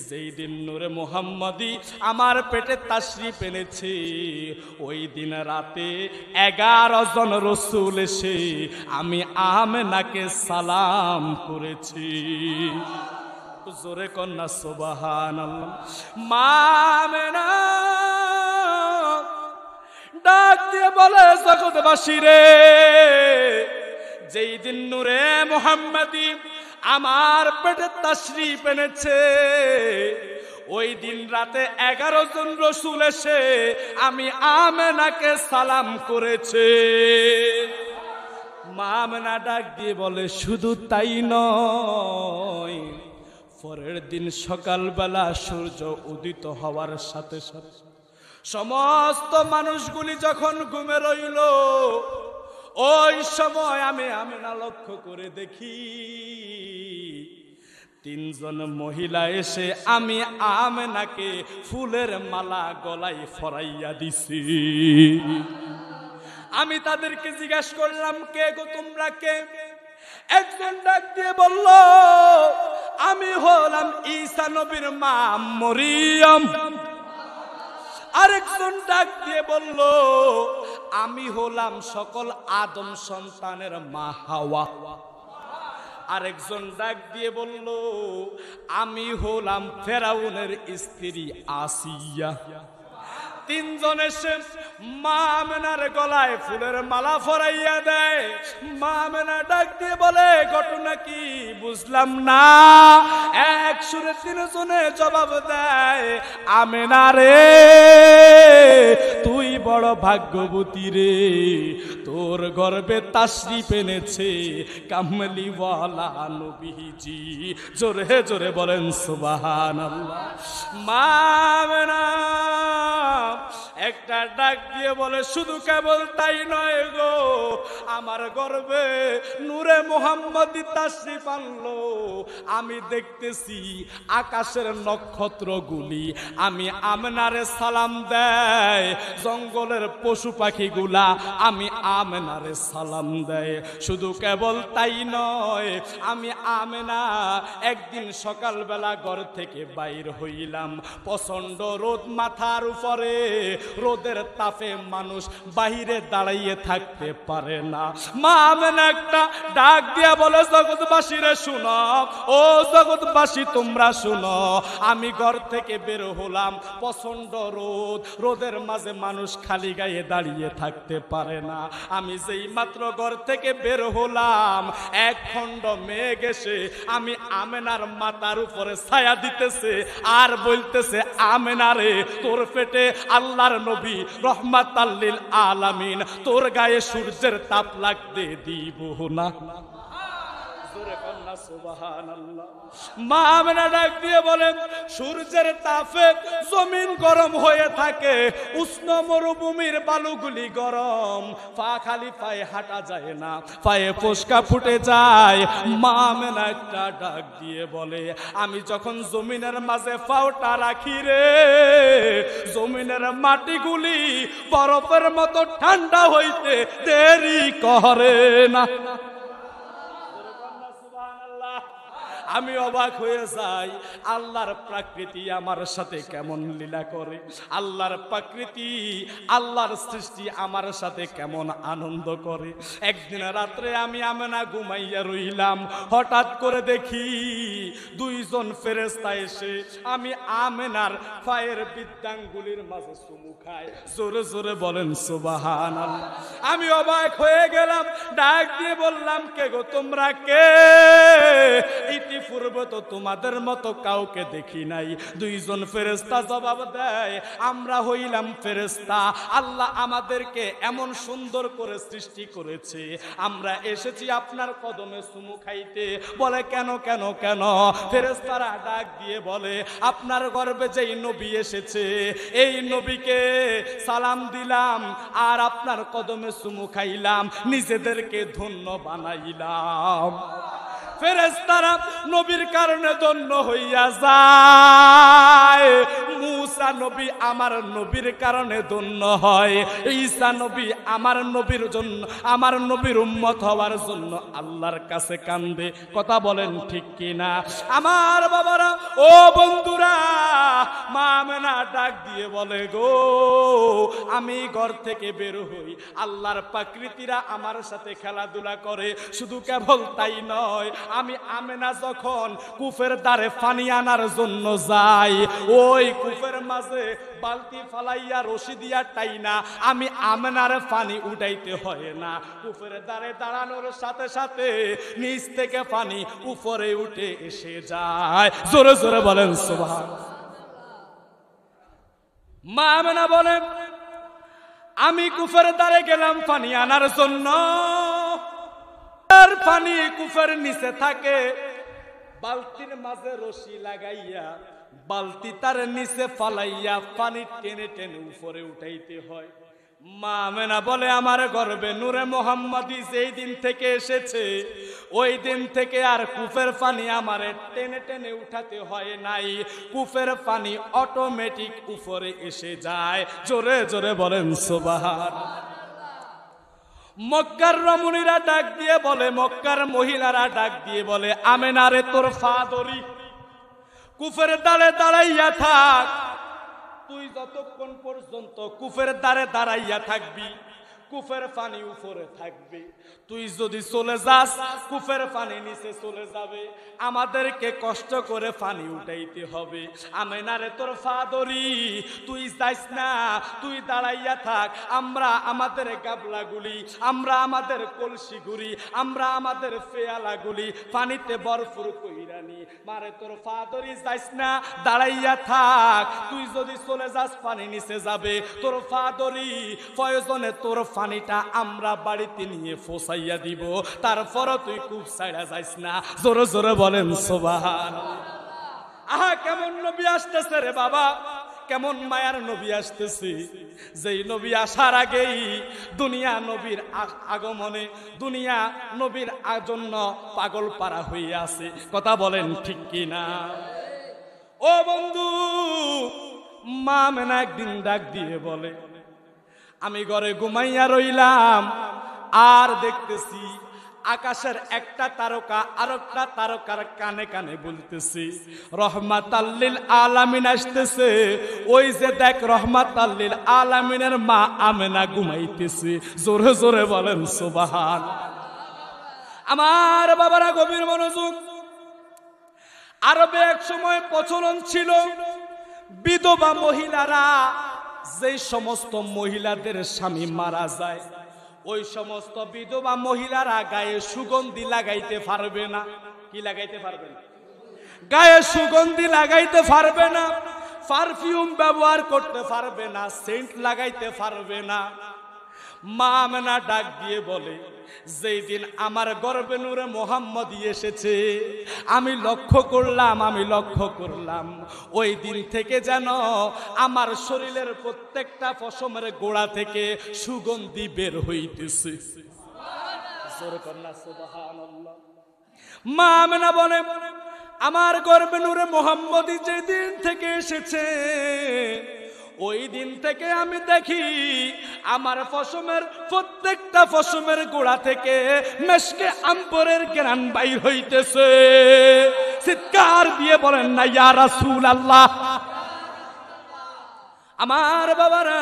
Speaker 1: যেই দিন নূরে মোহাম্মদী আমার পেটে তাশ্রী এনেছে ওই দিন রাতে এগারো জন রসুল এসে আমি আমনাকে সালাম করেছি জোরে কন্যা সোবাহান ডাক দিয়ে বলে জগৎবাসী রে যেই দিন নূরে মোহাম্মদী আমার পেটে তাশরি পেনেছে ওই দিন রাতে এগারো জন রসুল এসে আমি আমেনাকে সালাম করেছে মা ডাক দিয়ে বলে শুধু তাই নয় পরের দিন সকালবেলা সূর্য উদিত হওয়ার সাথে সাথে সমস্ত মানুষগুলি যখন ঘুমে রইল ওই সময় আমি আমিনা লক্ষ্য করে দেখি তিনজন মহিলা এসে আমি আমেনাকে ফুলের মালা গলায় ফরাইয়া দিছি আমি তাদেরকে জিজ্ঞাসা করলাম কে গো তোমরা কে একজন ডাক দিয়ে বলল আমি হলাম ঈসা নবীর মা মরিয়ম আরেকজন ডাক দিয়ে বলল আমি হলাম সকল আদম সন্তানের মা হাওয়া আরেকজন ডাক দিয়ে বলল আমি হলাম ফেরাউনের স্ত্রী আসিয়া তিনজন এসে মা মেনার গলায় ফুলের মালা ফরাইয়া দেয় মা মেনা ডাক দিয়ে বলে ঘটনা কি বুঝলাম না এক সুরে তিনজনে জবাব দেয় আমেনারে রে তুই বড় ভাগ্যবতী রে তোর গর্বে তাশ্রি পেনেছে কামলিওয়ালা নবীজি জোরে জোরে বলেন সুবাহান মা একটা ডাক দিয়ে বলে শুধু কেবল তাই নয় গো আমার গর্বে নূরে মোহাম্মদ তাসি পানলো আমি দেখতেছি আকাশের নক্ষত্রগুলি আমি আমনারে সালাম দেয় জঙ্গলের পশু পাখিগুলা আমি আমনারে সালাম দেয় শুধু কেবল তাই নয় আমি আমেনা একদিন সকালবেলা ঘর থেকে বাইর হইলাম প্রচণ্ড রোদ মাথার উপরে রোদের তাপে মানুষ বাহিরে দাঁড়াইয়ে থাকতে পারে না মা আমেন একটা ডাক দিয়া বলে জগৎবাসী রে শুনো ও জগৎবাসী তোমরা শুনো আমি ঘর থেকে বের হলাম প্রচন্ড রোদ রোদের মাঝে মানুষ খালি গায়ে দাঁড়িয়ে থাকতে পারে না আমি যেই মাত্র ঘর থেকে বের হলাম এক খণ্ড মেঘ এসে আমি আমেনার মাতার উপরে ছায়া দিতেছে আর বলতেছে আমেনারে তোর পেটে আল্লাহর নবী রহমাত আল্লিল আলামিন তোর গায়ে সূর্যের তাপ লাগতে দিব না সূর্যের জমিন গরম হয়ে থাকে উষ্ণ মরুভূমির গরম খালি হাঁটা যায় না পায়ে ফুটে যায় মা ডাক দিয়ে বলে আমি যখন জমিনের মাঝে পাওটা রাখি রে জমিনের মাটিগুলি বরফের মতো ঠান্ডা হইতে দেরি করে না আমি অবাক হয়ে যাই আল্লাহর প্রাকৃতি আমার সাথে কেমন লীলা করে আল্লাহর প্রাকৃতি আল্লাহর সৃষ্টি আমার সাথে কেমন আনন্দ করে একদিন রাত্রে আমি আমেনা ঘুমাইয়া রইলাম হঠাৎ করে দেখি দুইজন ফেরেস্তা এসে আমি আমেনার ফায়ের বিদ্যাঙ্গুলির মাঝে চুমু খায় জোরে জোরে বলেন সুবাহান আমি অবাক হয়ে গেলাম ডাক দিয়ে বললাম কে গো তোমরা কে ইতি পূর্বে তো তোমাদের মতো কাউকে দেখি নাই দুইজন ফেরেস্তা জবাব দেয় আমরা হইলাম ফেরেস্তা আল্লাহ আমাদেরকে এমন সুন্দর করে সৃষ্টি করেছে আমরা এসেছি আপনার কদমে সুমু খাইতে বলে কেন কেন কেন ফেরেস্তারা ডাক দিয়ে বলে আপনার গর্বে যেই নবী এসেছে এই নবীকে সালাম দিলাম আর আপনার কদমে সুমু খাইলাম নিজেদেরকে ধন্য বানাইলাম ফেরেস্তারা নবীর কারণে ধন্য হইয়া যায় মুসা নবী আমার নবীর কারণে ধন্য হয় ঈসা নবী আমার নবীর জন্য আমার নবীর উম্মত হওয়ার জন্য আল্লাহর কাছে কান্দে কথা বলেন ঠিক কিনা আমার বাবারা ও বন্ধুরা মামেনা ডাক দিয়ে বলে গো আমি ঘর থেকে বের হই আল্লাহর প্রাকৃতিরা আমার সাথে খেলাধুলা করে শুধু কেবল তাই নয় আমি আমেনা যখন যখন কুফের দ্বারে ফানি আনার জন্য যাই ওই কুফের মাঝে বালতি ফালাইয়া রশি দিয়া না আমি আমনার ফানি উঠাইতে হয় না কুফের দ্বারে দাঁড়ানোর সাথে সাথে নিচ থেকে ফানি উপরে উঠে এসে যায় জোরে জোরে বলেন সোভা মা আমেনা বলেন আমি কুফের দ্বারে গেলাম ফানি আনার জন্য পানি কুফের নিচে থাকে বালতির মাঝে রশি লাগাইয়া বালতি তার নিচে ফালাইয়া পানি টেনে টেনে উপরে উঠাইতে হয় মা মেনা বলে আমার গর্বে নূরে মোহাম্মদি যেই দিন থেকে এসেছে ওই দিন থেকে আর কুফের পানি আমার টেনে টেনে উঠাতে হয় নাই কুফের পানি অটোমেটিক উপরে এসে যায় জোরে জোরে বলেন সোবাহার মক্কার রমণীরা ডাক দিয়ে বলে মক্কার মহিলারা ডাক দিয়ে বলে আমেনারে তোর ফাদরি কুফের দাঁড়ে দাঁড়াইয়া থাক তুই যতক্ষণ পর্যন্ত কুফের দ্বারে দাঁড়াইয়া থাকবি কুফের পানি উপরে থাকবে তুই যদি চলে যাস কুফের পানি নিচে চলে যাবে আমাদেরকে কষ্ট করে পানি উঠাইতে হবে আমি না রে তোর ফাদরি তুই যাইস না তুই দাঁড়াইয়া থাক আমরা আমাদের গাবলাগুলি আমরা আমাদের কলসি কলসিগুলি আমরা আমাদের পেয়ালাগুলি পানিতে বরফুর কইরানি মারে তোর ফাদরি যাইস না দাঁড়াইয়া থাক তুই যদি চলে যাস পানি নিচে যাবে তোর ফাদরি প্রয়োজনে তোর পানিটা আমরা বাড়িতে নিয়ে ফোসাইয়া দিব তারপরও তুই খুব সাইডা যাইস না জোরে জোরে বলেন সোবাহান আহা কেমন নবী আসতেছে রে বাবা কেমন মায়ার নবী আসতেছি যেই নবী আসার আগেই দুনিয়া নবীর আগমনে দুনিয়া নবীর জন্য পাগল পাড়া হয়ে আছে কথা বলেন ঠিক কি না ও বন্ধু মা মেনা একদিন ডাক দিয়ে বলে আমি ঘরে ঘুমাইয়া রইলাম আর দেখতেছি আকাশের একটা তারকা আর একটা তারকার কানে কানে বলতেছি রহমাত আল্লিল আলামিন আসতেছে ওই যে দেখ রহমাত আল্লিল আলামিনের মা আমেনা ঘুমাইতেছে জোরে জোরে বলেন সুবাহান আমার বাবারা গভীর মনোযোগ আরবে এক সময় প্রচলন ছিল বিধবা মহিলারা যে সমস্ত মহিলাদের স্বামী মারা যায় ওই সমস্ত বিধবা মহিলারা গায়ে সুগন্ধি লাগাইতে পারবে না কি লাগাইতে পারবে না গায়ে সুগন্ধি লাগাইতে পারবে না পারফিউম ব্যবহার করতে পারবে না সেন্ট লাগাইতে পারবে না মা ডাক দিয়ে বলে যেই দিন আমার গর্বে নূরে মোহাম্মদ এসেছে আমি লক্ষ্য করলাম আমি লক্ষ্য করলাম ওই দিন থেকে যেন আমার শরীরের প্রত্যেকটা পশমের গোড়া থেকে সুগন্ধি বের হইতেছে মা বলে আমার গর্বে নূরে মোহাম্মদী যেদিন থেকে এসেছে ওই দিন থেকে আমি দেখি আমার ফসমের প্রত্যেকটা ফসমের গোড়া থেকে মেসকে আম্পরের কেরান বাইর হইতেছে চিৎকার দিয়ে বলেন না ইয়ারাসুল আল্লাহ আমার বাবারা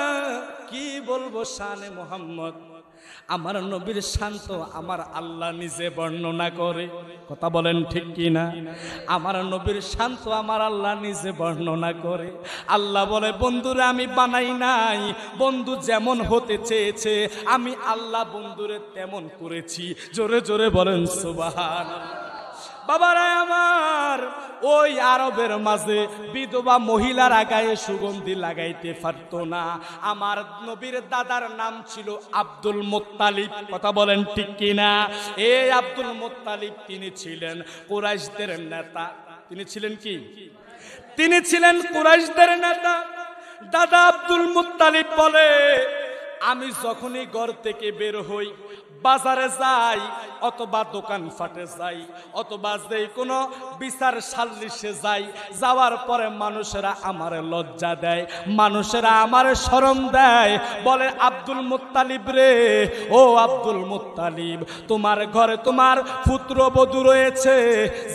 Speaker 1: কি বলবো শানে মোহাম্মদ আমার নবীর শান্ত আমার আল্লাহ নিজে বর্ণনা করে কথা বলেন ঠিক কি না আমার নবীর শান্ত আমার আল্লাহ নিজে বর্ণনা করে আল্লাহ বলে বন্ধুরে আমি বানাই নাই বন্ধু যেমন হতে চেয়েছে আমি আল্লাহ বন্ধুরে তেমন করেছি জোরে জোরে বলেন সুবাহ বাবারা আমার ওই আরবের মাঝে বিধবা মহিলারা গায়ে সুগন্ধি লাগাইতে পারত না আমার নবীর দাদার নাম ছিল আব্দুল মোত্তালিব কথা বলেন ঠিক কিনা এই আব্দুল মোত্তালিব তিনি ছিলেন কুরাইশদের নেতা তিনি ছিলেন কি তিনি ছিলেন কুরাইশদের নেতা দাদা আব্দুল মুতালিব বলে আমি যখনই ঘর থেকে বের হই বাজারে যাই অথবা দোকান ফাটে যাই অথবা যে কোনো বিচার সাল্লিশে যাই যাওয়ার পরে মানুষেরা আমার লজ্জা দেয় মানুষেরা আমার শরম দেয় বলে আব্দুল মুতালিব রে ও আব্দুল মুতালিব তোমার ঘরে তোমার পুত্র বধু রয়েছে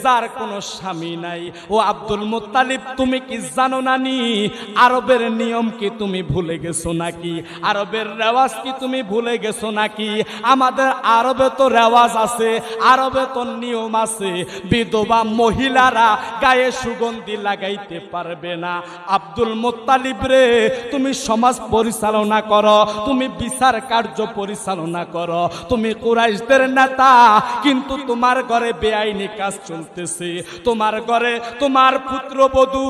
Speaker 1: যার কোনো স্বামী নাই ও আব্দুল মুতালিব তুমি কি জানো না নি আরবের নিয়ম কি তুমি ভুলে গেছো নাকি আরবের রেওয়াজ কি তুমি ভুলে গেছো নাকি আমার আমাদের আরবে তো রেওয়াজ আছে আরবে তো নিয়ম আছে বিধবা মহিলারা গায়ে সুগন্ধি লাগাইতে পারবে না আব্দুল মোত্তালিব রে তুমি সমাজ পরিচালনা করো তুমি বিচার কার্য পরিচালনা করো তুমি কুরাইশদের নেতা কিন্তু তোমার ঘরে বেআইনি কাজ চলতেছে তোমার ঘরে তোমার পুত্রবধূ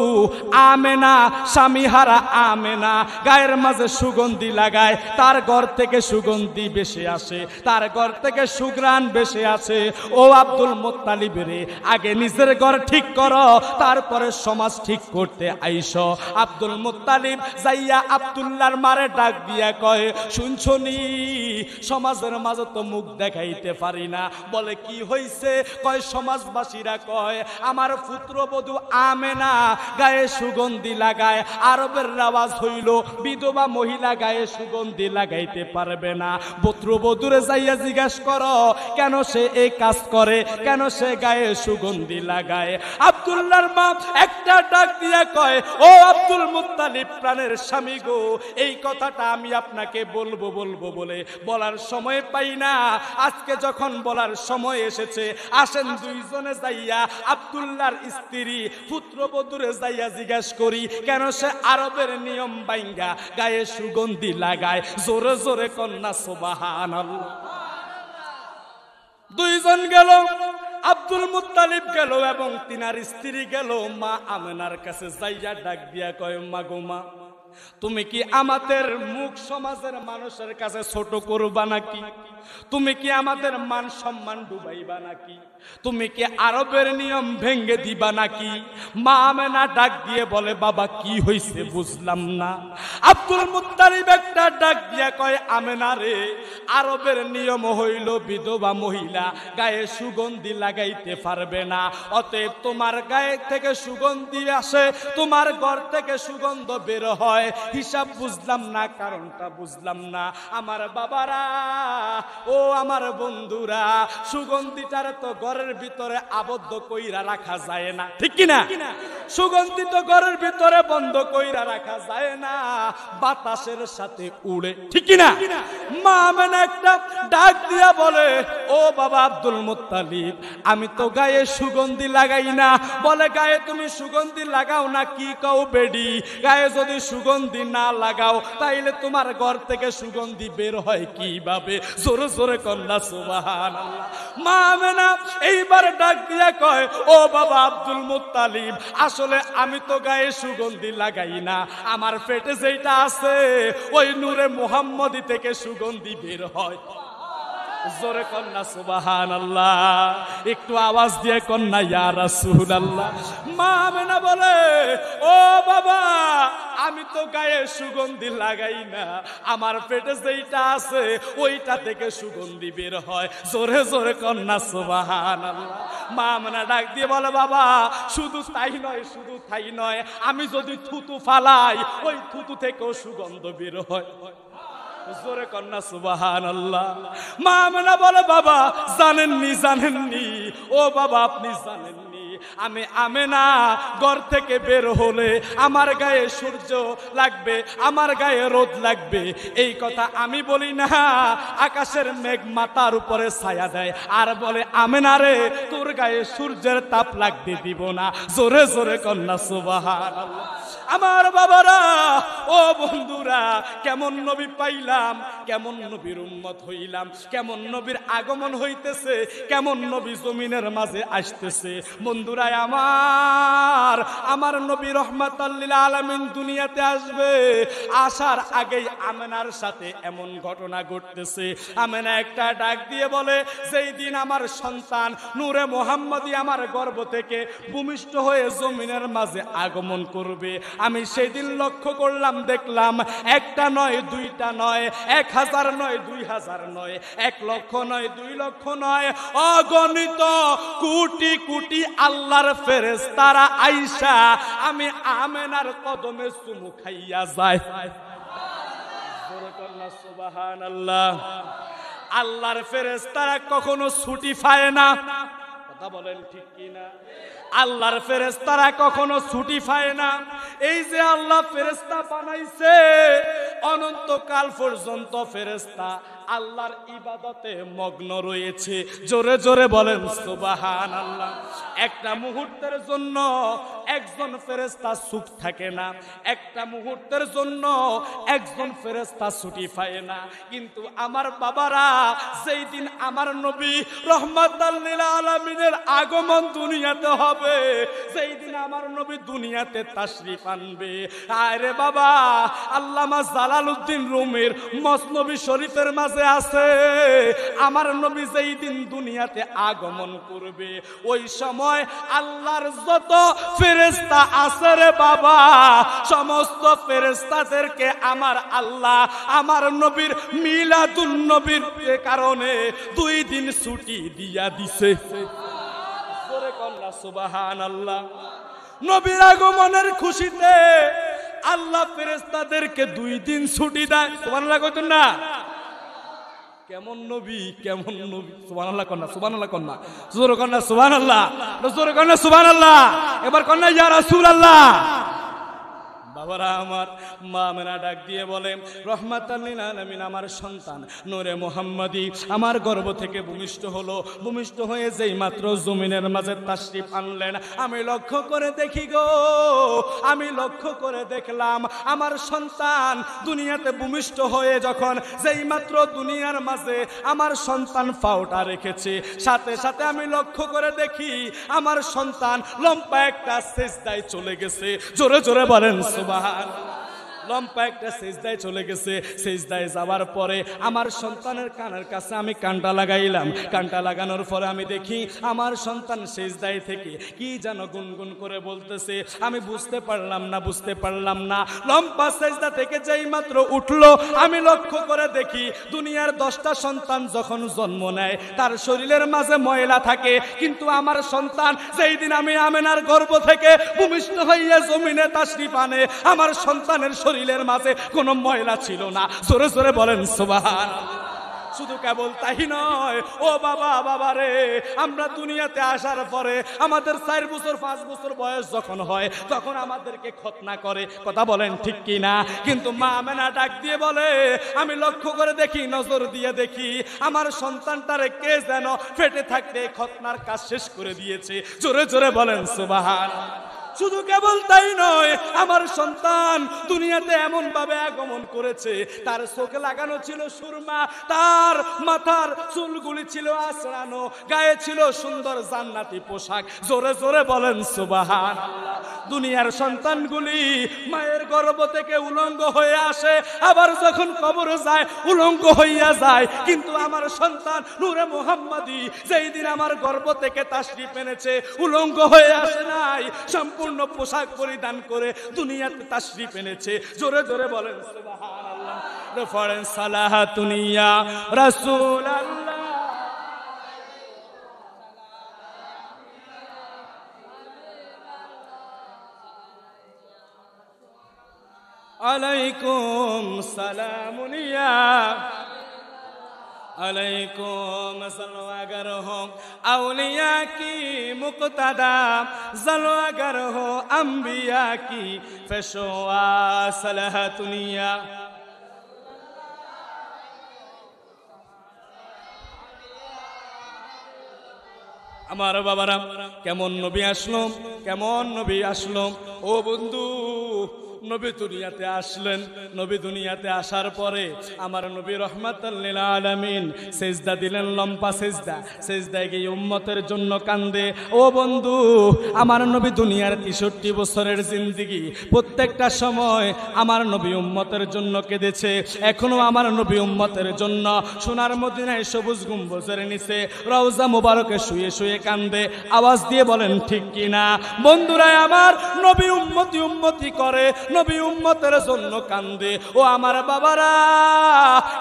Speaker 1: আমেনা স্বামীহারা আমেনা গায়ের মাঝে সুগন্ধি লাগায় তার ঘর থেকে সুগন্ধি বেশি আসে তার ঘর থেকে সুগ্রান বেশি আছে ও আব্দুল মোত্তালিবেরে আগে নিজের ঘর ঠিক কর তারপরে সমাজ ঠিক করতে আইস আব্দুল মোত্তালিব যাইয়া আবদুল্লার মারে ডাক দিয়া কয় শুনছনি সমাজের মাঝে তো মুখ দেখাইতে পারি না বলে কি হইছে কয় সমাজবাসীরা কয় আমার পুত্রবধূ না গায়ে সুগন্ধি লাগায় আরবের রাওয়াজ হইল বিধবা মহিলা গায়ে সুগন্ধি লাগাইতে পারবে না পুত্রবধূরে যাই যাইয়া জিজ্ঞেস কর কেন সে এই কাজ করে কেন সে গায়ে সুগন্ধি লাগায় আবদুল্লার মা একটা ডাক দিয়া কয় ও আব্দুল মুতালিব প্রাণের স্বামী গো এই কথাটা আমি আপনাকে বলবো বলবো বলে বলার সময় পাই না আজকে যখন বলার সময় এসেছে আসেন দুইজনে যাইয়া আবদুল্লার স্ত্রী পুত্রবধূরে যাইয়া জিজ্ঞেস করি কেন সে আরবের নিয়ম বাইঙ্গা গায়ে সুগন্ধি লাগায় জোরে জোরে কন্যা সোবাহান আল্লাহ দুইজন গেল আব্দুল মুতালিব গেল এবং তিনার স্ত্রী গেল মা আমেনার কাছে যাইয়া ডাক দিয়া কয় মা গো মা তুমি কি আমাদের মুখ সমাজের মানুষের কাছে ছোট করবা নাকি তুমি কি আমাদের মান সম্মান ডুবাইবা নাকি তুমি কি আরবের নিয়ম ভেঙ্গে দিবা নাকি মা আমেনা ডাক দিয়ে বলে বাবা কি হইছে বুঝলাম না আব্দুল মুতারিব একটা ডাক দিয়া কয় আমেনা রে আরবের নিয়ম হইল বিধবা মহিলা গায়ে সুগন্ধি লাগাইতে পারবে না অতএব তোমার গায়ে থেকে সুগন্ধি আসে তোমার ঘর থেকে সুগন্ধ বের হয় হিসাব বুঝলাম না কারণটা বুঝলাম না আমার বাবারা ও আমার বন্ধুরা সুগন্ধিটার তো ঘরের ভিতরে আবদ্ধ কইরা রাখা যায় না ঠিক কিনা সুগন্ধি তো ঘরের ভিতরে বন্ধ কইরা রাখা যায় না বাতাসের সাথে উড়ে ঠিক কিনা মা মানে একটা ডাক দিয়া বলে ও বাবা আব্দুল মুতালিব আমি তো গায়ে সুগন্ধি লাগাই না বলে গায়ে তুমি সুগন্ধি লাগাও না কি কাউ বেডি গায়ে যদি সুগন্ধি না লাগাও তাইলে তোমার ঘর থেকে সুগন্ধি বের হয় কিভাবে জোর একটু জোরে কন্যা সুবাহান মা আমেনা এইবার ডাক দিয়া কয় ও বাবা আব্দুল মুতালিম আসলে আমি তো গায়ে সুগন্ধি লাগাই না আমার পেটে যেটা আছে ওই নূরে মোহাম্মদি থেকে সুগন্ধি বের হয় জোরে কন্যা সুবাহান আল্লাহ একটু আওয়াজ দিয়ে কন্যা ইয়া সুহুল আল্লাহ মা না বলে ও বাবা আমি তো গায়ে সুগন্ধি লাগাই না আমার পেটে যেইটা আছে ওইটা থেকে সুগন্ধি বের হয় জোরে জোরে কন্যা সুবাহান আল্লাহ মা মেনা ডাক দিয়ে বলে বাবা শুধু তাই নয় শুধু তাই নয় আমি যদি থুতু ফালাই ওই থুতু থেকেও সুগন্ধ বের হয় জোরে কন্যা সুবাহান আল্লাহ মা বলে বাবা জানেননি জানেননি ও বাবা আপনি জানেননি আমি আমেনা ঘর থেকে বের হলে আমার গায়ে সূর্য লাগবে আমার গায়ে রোদ লাগবে এই কথা আমি বলি না আকাশের মেঘ মাতার উপরে ছায়া দেয় আর বলে আমেনা রে তোর গায়ে সূর্যের তাপ লাগবে দিব না জোরে জোরে কন্যা সুবাহান আল্লাহ আমার বাবারা ও বন্ধুরা কেমন নবী পাইলাম কেমন নবীর উন্মত হইলাম কেমন নবীর আগমন হইতেছে কেমন নবী জমিনের মাঝে আসতেছে বন্ধুরাই আমার আমার নবী রহমত আলমিন দুনিয়াতে আসবে আসার আগেই আমেনার সাথে এমন ঘটনা ঘটতেছে আমেনা একটা ডাক দিয়ে বলে সেই দিন আমার সন্তান নূরে মোহাম্মদী আমার গর্ব থেকে ভূমিষ্ঠ হয়ে জমিনের মাঝে আগমন করবে আমি সেদিন লক্ষ্য করলাম দেখলাম একটা নয় দুইটা নয় এক হাজার নয় দুই হাজার নয় এক লক্ষ নয় দুই লক্ষ নয় অগণিত কোটি কোটি আল্লাহর ফেরেস তারা আইসা আমি আমেনার কদমে চুমু খাইয়া যায় আল্লাহর ফেরেস তারা কখনো ছুটি পায় না কথা বলেন ঠিক কিনা আল্লাহর ফেরেস্তারা কখনো ছুটি পায় না এই যে আল্লাহ ফেরেস্তা বানাইছে অনন্তকাল পর্যন্ত ফেরেস্তা আল্লাহর ইবাদতে মগ্ন রয়েছে জোরে জোরে বলেন সুবাহান আল্লাহ একটা মুহূর্তের জন্য একজন ফেরেস্তা সুখ থাকে না একটা মুহূর্তের জন্য একজন ফেরেস্তা ছুটি পায় না কিন্তু আমার বাবারা সেই দিন আমার নবী রহমত আলমিনের আগমন দুনিয়াতে হবে সেই দিন আমার নবী দুনিয়াতে তাশরিফ পানবে আরে বাবা আল্লামা জালাল উদ্দিন রুমির মসনবী শরীফের মাঝে কাছে আছে আমার নবী যেই দিন দুনিয়াতে আগমন করবে ওই সময় আল্লাহর যত ফেরেস্তা আছে রে বাবা সমস্ত ফেরেস্তাদেরকে আমার আল্লাহ আমার নবীর মিলাদুল নবীর কারণে দুই দিন ছুটি দিয়া দিছে সুবাহান আল্লাহ নবীর আগমনের খুশিতে আল্লাহ ফেরেস্তাদেরকে দুই দিন ছুটি দেয় তোমার লাগতো না কেমন নবী কেমন নবী সুবান আল্লাহ কন্যা সুবান আল্লাহ কন্যা জোর কন্যা সুবান আল্লাহ জোর কন্যা সুবান আল্লাহ এবার কন্যা যারা সুর আল্লাহ বাবারা আমার মা মেনা ডাক দিয়ে বলেন রহমাত আলমিন আমার সন্তান নোরে মোহাম্মদী আমার গর্ব থেকে ভূমিষ্ঠ হলো ভূমিষ্ঠ হয়ে যেই মাত্র জমিনের মাঝে তাশরিফ আনলেন আমি লক্ষ্য করে দেখি গো আমি লক্ষ্য করে দেখলাম আমার সন্তান দুনিয়াতে ভূমিষ্ঠ হয়ে যখন যেই মাত্র দুনিয়ার মাঝে আমার সন্তান ফাউটা রেখেছে সাথে সাথে আমি লক্ষ্য করে দেখি আমার সন্তান লম্বা একটা শেষ চলে গেছে জোরে জোরে বলেন সুবাহান লম্পা পায়েকটা সেজদায় চলে গেছে সেজদায় যাওয়ার পরে আমার সন্তানের কানের কাছে আমি কানটা লাগাইলাম কানটা লাগানোর পরে আমি দেখি আমার সন্তান সেজদায় থেকে কি যেন গুনগুন করে বলতেছে আমি বুঝতে পারলাম না বুঝতে পারলাম না লম্বা সেজদা থেকে যেই মাত্র উঠলো আমি লক্ষ্য করে দেখি দুনিয়ার দশটা সন্তান যখন জন্ম নেয় তার শরীরের মাঝে ময়লা থাকে কিন্তু আমার সন্তান যেই দিন আমি আমেনার গর্ব থেকে ভূমিষ্ঠ হইয়া জমিনে তাশরিফ পানে আমার সন্তানের শরীর শরীরের মাঝে কোনো ময়লা ছিল না জোরে জোরে বলেন সোভান শুধু কেবল তাই নয় ও বাবা বাবা রে আমরা দুনিয়াতে আসার পরে আমাদের চার বছর পাঁচ বছর বয়স যখন হয় তখন আমাদেরকে খতনা করে কথা বলেন ঠিক কি না কিন্তু মা মেনা ডাক দিয়ে বলে আমি লক্ষ্য করে দেখি নজর দিয়ে দেখি আমার সন্তানটারে কে যেন ফেটে থাকতে খতনার কাজ শেষ করে দিয়েছে জোরে জোরে বলেন সুবাহান শুধু কেবল তাই নয় আমার সন্তান দুনিয়াতে এমন ভাবে আগমন করেছে তার চোখে লাগানো ছিল সুরমা তার মাথার চুলগুলি ছিল আশ্রানো গায়ে ছিল সুন্দর জান্নাতি পোশাক জোরে জোরে বলেন সুবাহান দুনিয়ার সন্তানগুলি মায়ের গর্ব থেকে উলঙ্গ হয়ে আসে আবার যখন কবর যায় উলঙ্গ হইয়া যায় কিন্তু আমার সন্তান নূরে মোহাম্মদী যেই দিন আমার গর্ব থেকে তাসরি পেনেছে উলঙ্গ হয়ে আসে নাই সম্পূর্ণ পূর্ণ পোশাক পরিধান করে দুনিয়াতে তাশরিফ এনেছে জোরে জোরে বলেন আলাইকুম সালামুনিয়া আলাইকুম সালওয়াগার হো আউলিয়া কি মুক্তাদা সালওয়াগার হো আম্বিয়া কি ফেশোয়া সালাহাতুনিয়া আমার বাবারা কেমন নবী আসলো কেমন নবী আসলো ও বন্ধু নবী দুনিয়াতে আসলেন নবী দুনিয়াতে আসার পরে আমার নবী রহমাতাল্লিল আলমিন সেজদা দিলেন লম্পা সেজদা সেজদায় গিয়ে উম্মতের জন্য কান্দে ও বন্ধু আমার নবী দুনিয়ার তেষট্টি বছরের জিন্দিগি প্রত্যেকটা সময় আমার নবী উম্মতের জন্য কেঁদেছে এখনও আমার নবী উম্মতের জন্য সোনার মদিনায় সবুজ গুম্বজের নিচে রওজা মুবারকে শুয়ে শুয়ে কান্দে আওয়াজ দিয়ে বলেন ঠিক কিনা বন্ধুরা আমার নবী উম্মতি উম্মতি করে নবী উম্মতের জন্য কান্দে ও আমার বাবারা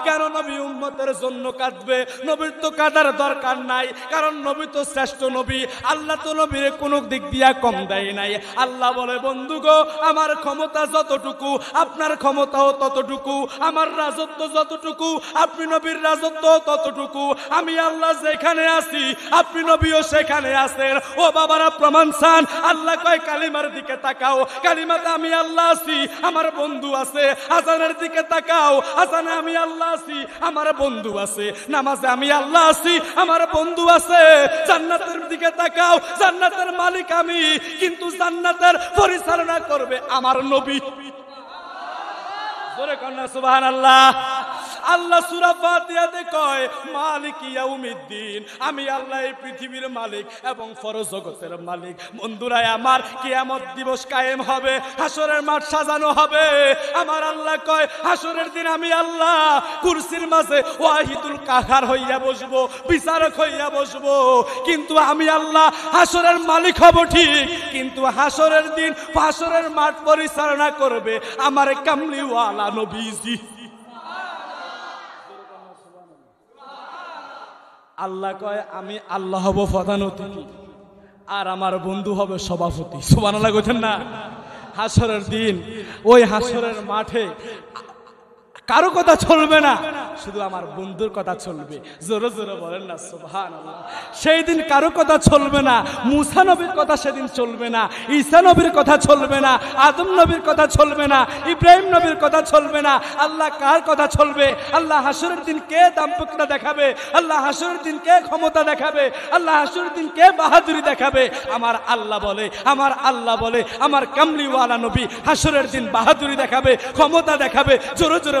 Speaker 1: কেন নবী উম্মতের জন্য কাঁদবে নবীর তো কাঁদার দরকার নাই কারণ নবী তো শ্রেষ্ঠ নবী আল্লাহ তো নবীর কোনো দিক দিয়া কম দেয় নাই আল্লাহ বলে বন্ধু গো আমার ক্ষমতা যতটুকু আপনার ক্ষমতাও ততটুকু আমার রাজত্ব যতটুকু আপনি নবীর রাজত্ব ততটুকু আমি আল্লাহ যেখানে আছি আপনি নবীও সেখানে আছেন ও বাবারা প্রমাণ চান আল্লাহ কয় কালিমার দিকে তাকাও কালিমাতে আমি আল্লাহ আছি আমার বন্ধু আছে আজানের দিকে তাকাও আজানে আমি আল্লাহ আছি আমার বন্ধু আছে নামাজে আমি আল্লাহ আছি আমার বন্ধু আছে জান্নাতের দিকে তাকাও জান্নাতের মালিক আমি কিন্তু জান্নাতের পরিচালনা করবে আমার নবী জোরে কন্যা সুবাহান আল্লাহ আল্লাহ সুরা কয় মালিক ইয়াউমিদ্দিন আমি আল্লাহ এই পৃথিবীর মালিক এবং জগতের মালিক আমার কিয়ামত দিবস কায়েম হবে হাসরের মাঠ সাজানো হবে আমার আল্লাহ কয় হাসরের দিন আমি আল্লাহ কুরসির মাঝে ওয়াহিদুল কাহার হইয়া বসবো বিচারক হইয়া বসবো কিন্তু আমি আল্লাহ হাসরের মালিক হব ঠিক কিন্তু হাসরের দিন হাসরের মাঠ পরিচালনা করবে আমার কামলিওয়ালা নবীজি আল্লাহ কয় আমি আল্লাহ হব প্রধান অতিথি আর আমার বন্ধু হবে সভাপতি সুবান আল্লাহ না হাসরের দিন ওই হাসরের মাঠে কারো কথা চলবে না শুধু আমার বন্ধুর কথা চলবে জোরে জোরে বলেন না সোভান সেই দিন কারো কথা চলবে না মুসা নবীর কথা সেদিন চলবে না ঈসা নবীর কথা চলবে না আদম নবীর কথা চলবে না ইব্রাহিম নবীর কথা চলবে না আল্লাহ কার কথা চলবে আল্লাহ হাসুরের দিন কে দাম্পত্যটা দেখাবে আল্লাহ হাসুরের দিন কে ক্ষমতা দেখাবে আল্লাহ হাসুরের দিন কে বাহাদুরি দেখাবে আমার আল্লাহ বলে আমার আল্লাহ বলে আমার কামলিওয়ালা নবী হাসুরের দিন বাহাদুরি দেখাবে ক্ষমতা দেখাবে জোরে জোরে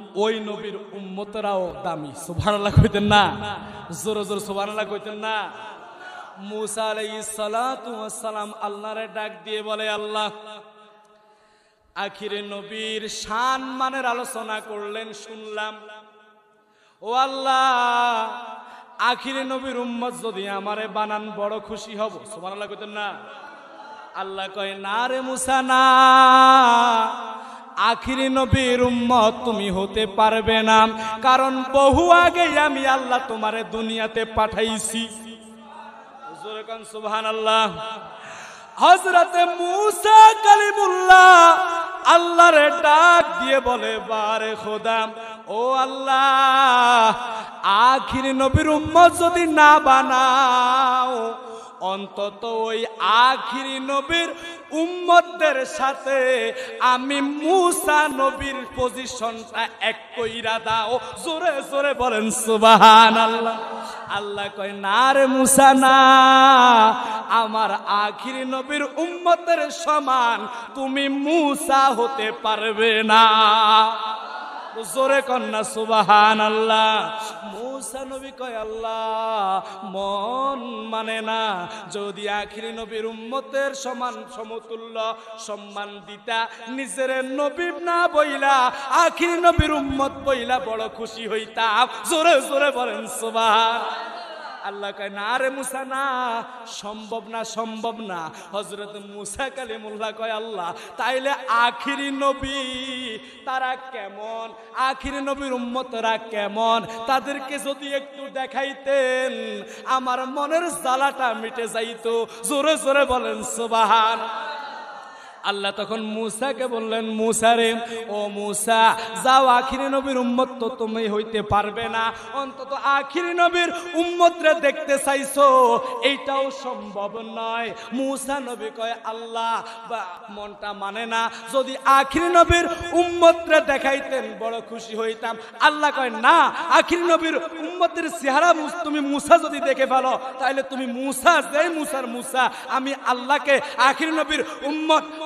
Speaker 1: ওই নবীর উম্মতরাও দামি সুবহানাল্লাহ কইতেন না জোরে জোরে সুবহানাল্লাহ কইতেন না মুসা আলাইহিস সালাম আল্লাহরে ডাক দিয়ে বলে আল্লাহ আখিরে নবীর শান মানের আলোচনা করলেন শুনলাম ও আল্লাহ আখিরে নবীর উম্মত যদি আমারে বানান বড় খুশি হব সুবহানাল্লাহ কইতেন না আল্লাহ কয় না রে মুসা না আখিরি নবীর উম্মত তুমি হতে পারবে না কারণ বহু আগে আমি আল্লাহ তোমারে দুনিয়াতে পাঠাইছি সুবহান আল্লাহ হজরতে মুসা কালিমুল্লাহ আল্লাহর ডাক দিয়ে বলে বারে খোদাম ও আল্লাহ আখির নবীর উম্মত যদি না বানাও অন্তত ওই আখিরি নবীর উম্মতদের সাথে আমি মুসা নবীর পজিশনটা এক কইরা দাও জোরে জোরে বলেন সুবাহান আল্লাহ আল্লাহ কয় না রে মুসা না আমার আখিরি নবীর উম্মতের সমান তুমি মুসা হতে পারবে না জোরে কন্যা সুবাহান আল্লাহ মুসা নবী কয় আল্লাহ মন মানে না যদি আখিরি নবীর উম্মতের সমান সমতুল্য সম্মান দিতা নিজের নবীর না বইলা আখিরি নবীর উম্মত বইলা বড় খুশি হইতা জোরে জোরে বলেন সুবাহ আল্লাহ কয় না রে মুসা না সম্ভব না সম্ভব না হজরত মুসা মোল্লা কয় আল্লাহ তাইলে আখিরি নবী তারা কেমন আখিরি নবীর উম্মতরা কেমন তাদেরকে যদি একটু দেখাইতেন আমার মনের জ্বালাটা মিটে যাইতো জোরে জোরে বলেন সুবাহান আল্লাহ তখন মুসাকে বললেন মুসারে রে ও মুসা যাও আখিরি নবীর উম্মত তো তুমি হইতে পারবে না অন্তত আখিরি নবীর উম্মতরে দেখতে চাইছো এইটাও সম্ভব নয় মুসা নবী কয় আল্লাহ মনটা মানে না যদি আখিরি নবীর উম্মতরে দেখাইতেন বড় খুশি হইতাম আল্লাহ কয় না আখিরি নবীর উম্মতের চেহারা তুমি মুসা যদি দেখে ফেলো তাহলে তুমি মুসা যে মুসার মুসা আমি আল্লাহকে আখিরি নবীর উম্মত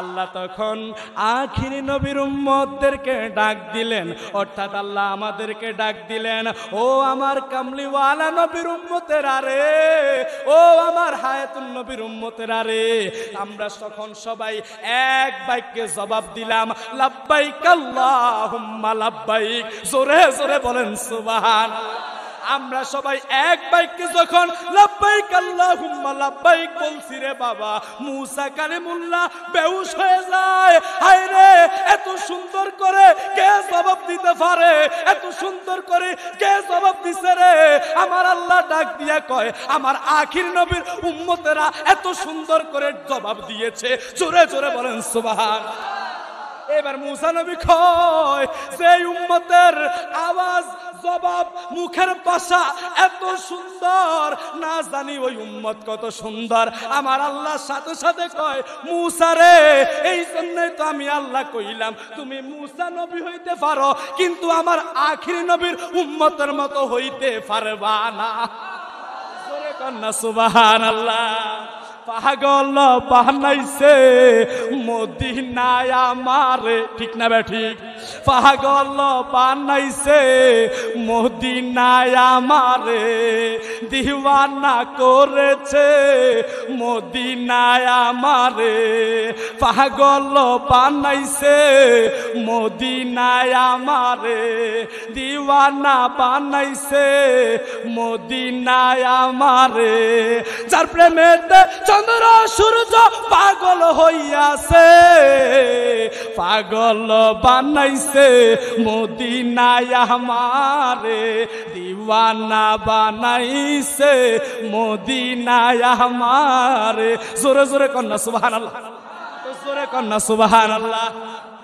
Speaker 1: আল্লাহ তখন আখিরি নবীর উম্মতদেরকে ডাক দিলেন অর্থাৎ আল্লাহ আমাদেরকে ডাক দিলেন ও আমার কামলিওয়ালা নবীর উম্মতের আরে ও আমার হায়াতুল নবীর উম্মতের আরে আমরা তখন সবাই এক বাইককে জবাব দিলাম লাব্বাইক আল্লাহ লাব্বাইক জোরে জোরে বলেন সুবাহ আমরা সবাই এক বাইককে যখন লাব্বাইক আল্লাহুম্মা লাব্বাইক বলছি রে বাবা মুসা কালিমুল্লাহ বেউস হয়ে যায় হায় রে এত সুন্দর করে কে জবাব দিতে পারে এত সুন্দর করে কে জবাব দিছে রে আমার আল্লাহ ডাক দিয়া কয় আমার আখির নবীর উম্মতেরা এত সুন্দর করে জবাব দিয়েছে জোরে জোরে বলেন সুবাহান এবার মুসা নবী কয় সেই উম্মতের আওয়াজ জবাব মুখের পাশা এত সুন্দর না জানি ওই উম্মত কত সুন্দর আমার আল্লাহ সাথে সাথে কয় মুসারে এই জন্যই তো আমি আল্লাহ কইলাম তুমি মুসা নবী হইতে পারো কিন্তু আমার আখির নবীর উম্মতের মতো হইতে পারবা না সুবাহ আল্লাহ পাগল বানাইছে মদিনায় আমার ঠিক না বে ঠিক পাগল বানাইছে মদিনায় আমার দিওয়ানা করেছে মদিনায় আমার পাগল বানাইছে মদিনায় আমার দিওয়ানা বানাইছে মদিনায় আমার যার প্রেমেতে চন্দ্র সূর্য পাগল হইয়াছে পাগল বানাইছে মদিনায় আমারে দিওয়ানা বানাইছে মদিনায় আমারে জোরে জোরে কন্যা সুবাহ আল্লাহ জোরে কন্যা সুবাহ আল্লাহ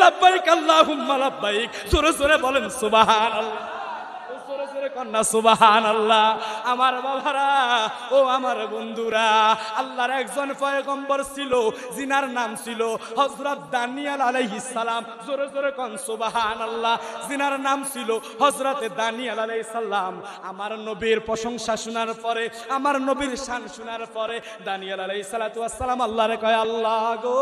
Speaker 1: লাভবাইক আল্লাহ লাভবাইক জোরে জোরে বলেন সুবাহ আল্লাহ আমার ও আমার বন্ধুরা আল্লাহর একজন জিনার নাম ছিল হজরত দানিয়াল সালাম সুবাহান আল্লাহ জিনার নাম ছিল আমার নবীর প্রশংসা শোনার পরে আমার নবীর শান শোনার পরে দানিয়াল আলাই সালাতাম আল্লাহ রে কয় আল্লাহ গো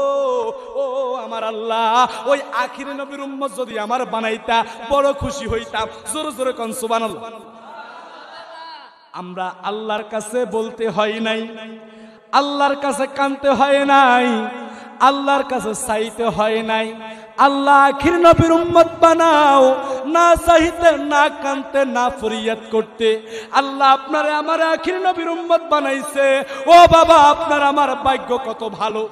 Speaker 1: ও আমার আল্লাহ ওই আখির নবীর উম্ম যদি আমার বানাইতা বড় খুশি হইতাম জোরে জোরে কনসুবান আল্লাহ আমরা আল্লাহর কাছে বলতে হয় নাই আল্লাহর কাছে কানতে হয় নাই আল্লাহর কাছে চাইতে হয় নাই আল্লাহ আখির নবীর উম্মত বানাও না চাইতে না কানতে না ফরিয়াদ করতে আল্লাহ আপনারে আমার আখির নবীর উম্মত বানাইছে ও বাবা আপনার আমার ভাগ্য কত ভালো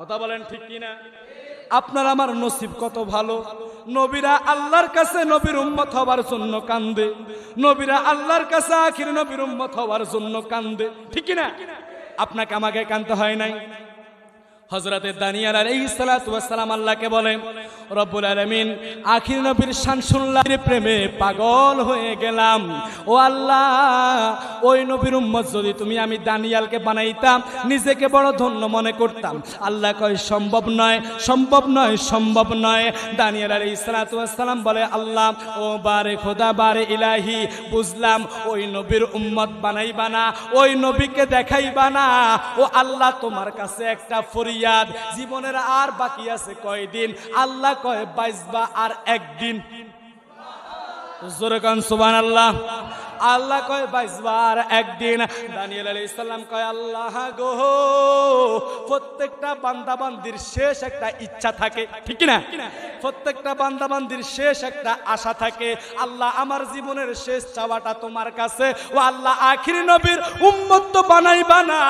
Speaker 1: কথা বলেন ঠিক কিনা আপনার আমার নসিব কত ভালো নবীরা আল্লাহর কাছে নবীর উম্মত হওয়ার জন্য কান্দে নবীরা আল্লাহর কাছে আখির নবীর উম্মত হওয়ার জন্য কান্দে ঠিক কিনা আপনাকে আমাকে কানতে হয় নাই হজরতে দানিয়াল আর আলাই সালাতাম আল্লাহকে বলে রব্বুল আলমিন আখির নবীর শানসুল্লাহর প্রেমে পাগল হয়ে গেলাম ও আল্লাহ ওই নবীর উম্মত যদি তুমি আমি দানিয়ালকে বানাইতাম নিজেকে বড় ধন্য মনে করতাম আল্লাহ কয় সম্ভব নয় সম্ভব নয় সম্ভব নয় দানিয়াল আর আলাই সালাতাম বলে আল্লাহ ও বারে খোদা বারে ইলাহি বুঝলাম ওই নবীর উম্মত বানাইবা না ওই নবীকে দেখাইবা না ও আল্লাহ তোমার কাছে একটা ফরি ইয়াদ জীবনের আর বাকি আছে কয়দিন আল্লাহ কয় বা আর একদিন জোরে কান আল্লাহ আল্লাহ কয় বাইশবার একদিন দানিয়াল আলী ইসলাম কয় আল্লাহ গো প্রত্যেকটা বান্দাবান্দির শেষ একটা ইচ্ছা থাকে ঠিক না প্রত্যেকটা বান্দাবান্দির শেষ একটা আশা থাকে আল্লাহ আমার জীবনের শেষ চাওয়াটা তোমার কাছে ও আল্লাহ আখির নবীর উন্মত্ত তো বানাইবা না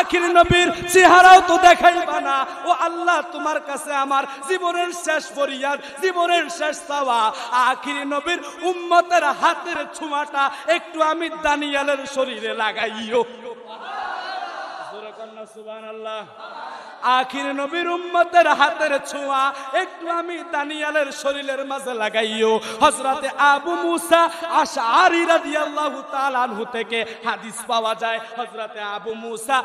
Speaker 1: আখির নবীর চেহারাও তো দেখাইবা না ও আল্লাহ তোমার কাছে আমার জীবনের শেষ পরিয়ার জীবনের শেষ চাওয়া আখির নবীর উম্মতের হাতের ছোঁয়াটা একটু আমি দানিয়ালের শরীরে লাগাইও আখির নবীর উম্মতের হাতের ছোঁয়া একটু আমি দানিয়ালের শরীরের মাঝে লাগাইও হজরতে আবু মুসা তাআলাহু থেকে হাদিস পাওয়া যায় হজরতে আবু মুসা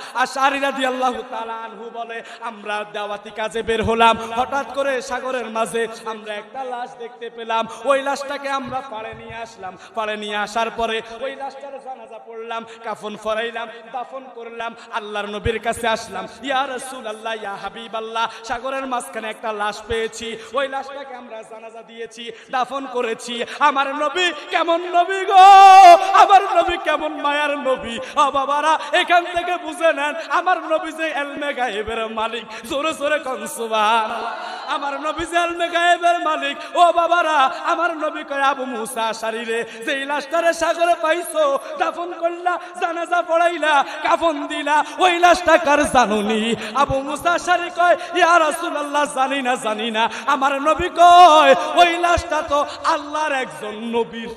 Speaker 1: তাআলাহু বলে আমরা দাওয়াতি কাজে বের হলাম হঠাৎ করে সাগরের মাঝে আমরা একটা লাশ দেখতে পেলাম ওই লাশটাকে আমরা পাড়ে নিয়ে আসলাম পাড়ে নিয়ে আসার পরে ওই লাশটার জানাজা পড়লাম কাফন ফরাইলাম দাফন করলাম আল্লাহর নবীর কাছে আসলাম ইয়া রসুল আল্লাহ ইয়া হাবিব আল্লাহ সাগরের মাঝখানে একটা লাশ পেয়েছি ওই লাশটাকে আমরা জানাজা দিয়েছি দাফন করেছি আমার নবী কেমন নবী গো আমার নবী কেমন মায়ার নবী ও বাবারা এখান থেকে বুঝে নেন আমার নবী যে এলমে গায়েবের মালিক জোরে জোরে কনসুবান আমার নবী জালমে গায়েবের মালিক ও বাবারা আমার নবী কয় আবু মুসা শারীরে যেই লাশটারে সাগরে পাইছো দাফন করলা জানাজা পড়াইলা কাফন দিলা ওই লাশটা কার জানুনি আবু মুসা শারী কয় ইয়া রাসূলুল্লাহ জানি না জানি না আমার নবী কয় ওই লাশটা তো আল্লাহর একজন নবীর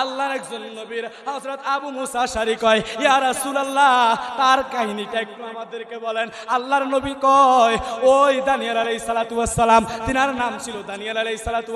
Speaker 1: আল্লাহর একজন নবীর হজরত আবু মুসা শারি কয় ইয়া রাসূলুল্লাহ তার কাহিনীটা একটু আমাদেরকে বলেন আল্লাহর নবী কয় ওই দানিয়াল আলাইহিস সালাতু ওয়াস তিনার নাম ছিল দানিয়াল আলাইহিস সালাতু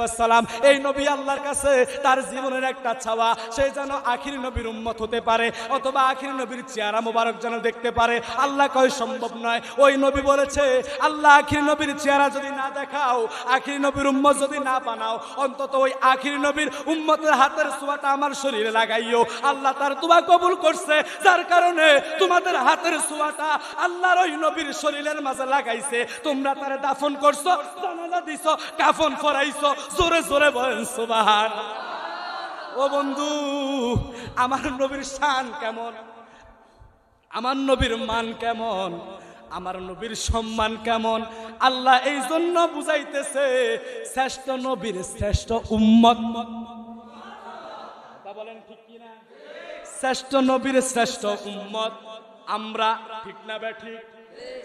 Speaker 1: এই নবী আল্লাহর কাছে তার জীবনের একটা ছাওয়া সে যেন আখির নবীর উম্মত হতে পারে অথবা আখির নবীর চেহারা মোবারক যেন দেখতে পারে আল্লাহ কয় সম্ভব নয় ওই নবী বলেছে আল্লাহ আখির নবীর চেহারা যদি না দেখাও আখির নবীর উম্মত যদি না বানাও অন্তত ওই আখির নবীর উম্মতের হাতের সোয়াটা আমার শরীরে লাগাইও আল্লাহ তার তোমা কবুল করছে যার কারণে তোমাদের হাতের সোয়াটা আল্লাহর ওই নবীর শরীরের মাঝে লাগাইছে তোমরা তার দাফন করছো জানালা দিছো কাফন ফরাইছো জোরে জোরে বলেন সুবাহান ও বন্ধু আমার নবীর শান কেমন আমার নবীর মান কেমন আমার নবীর সম্মান কেমন আল্লাহ এই জন্য বুঝাইতেছে শ্রেষ্ঠ নবীর শ্রেষ্ঠ উম্মত শ্রেষ্ঠ নবীর শ্রেষ্ঠ উম্মত আমরা ঠিক না ব্যাঠিক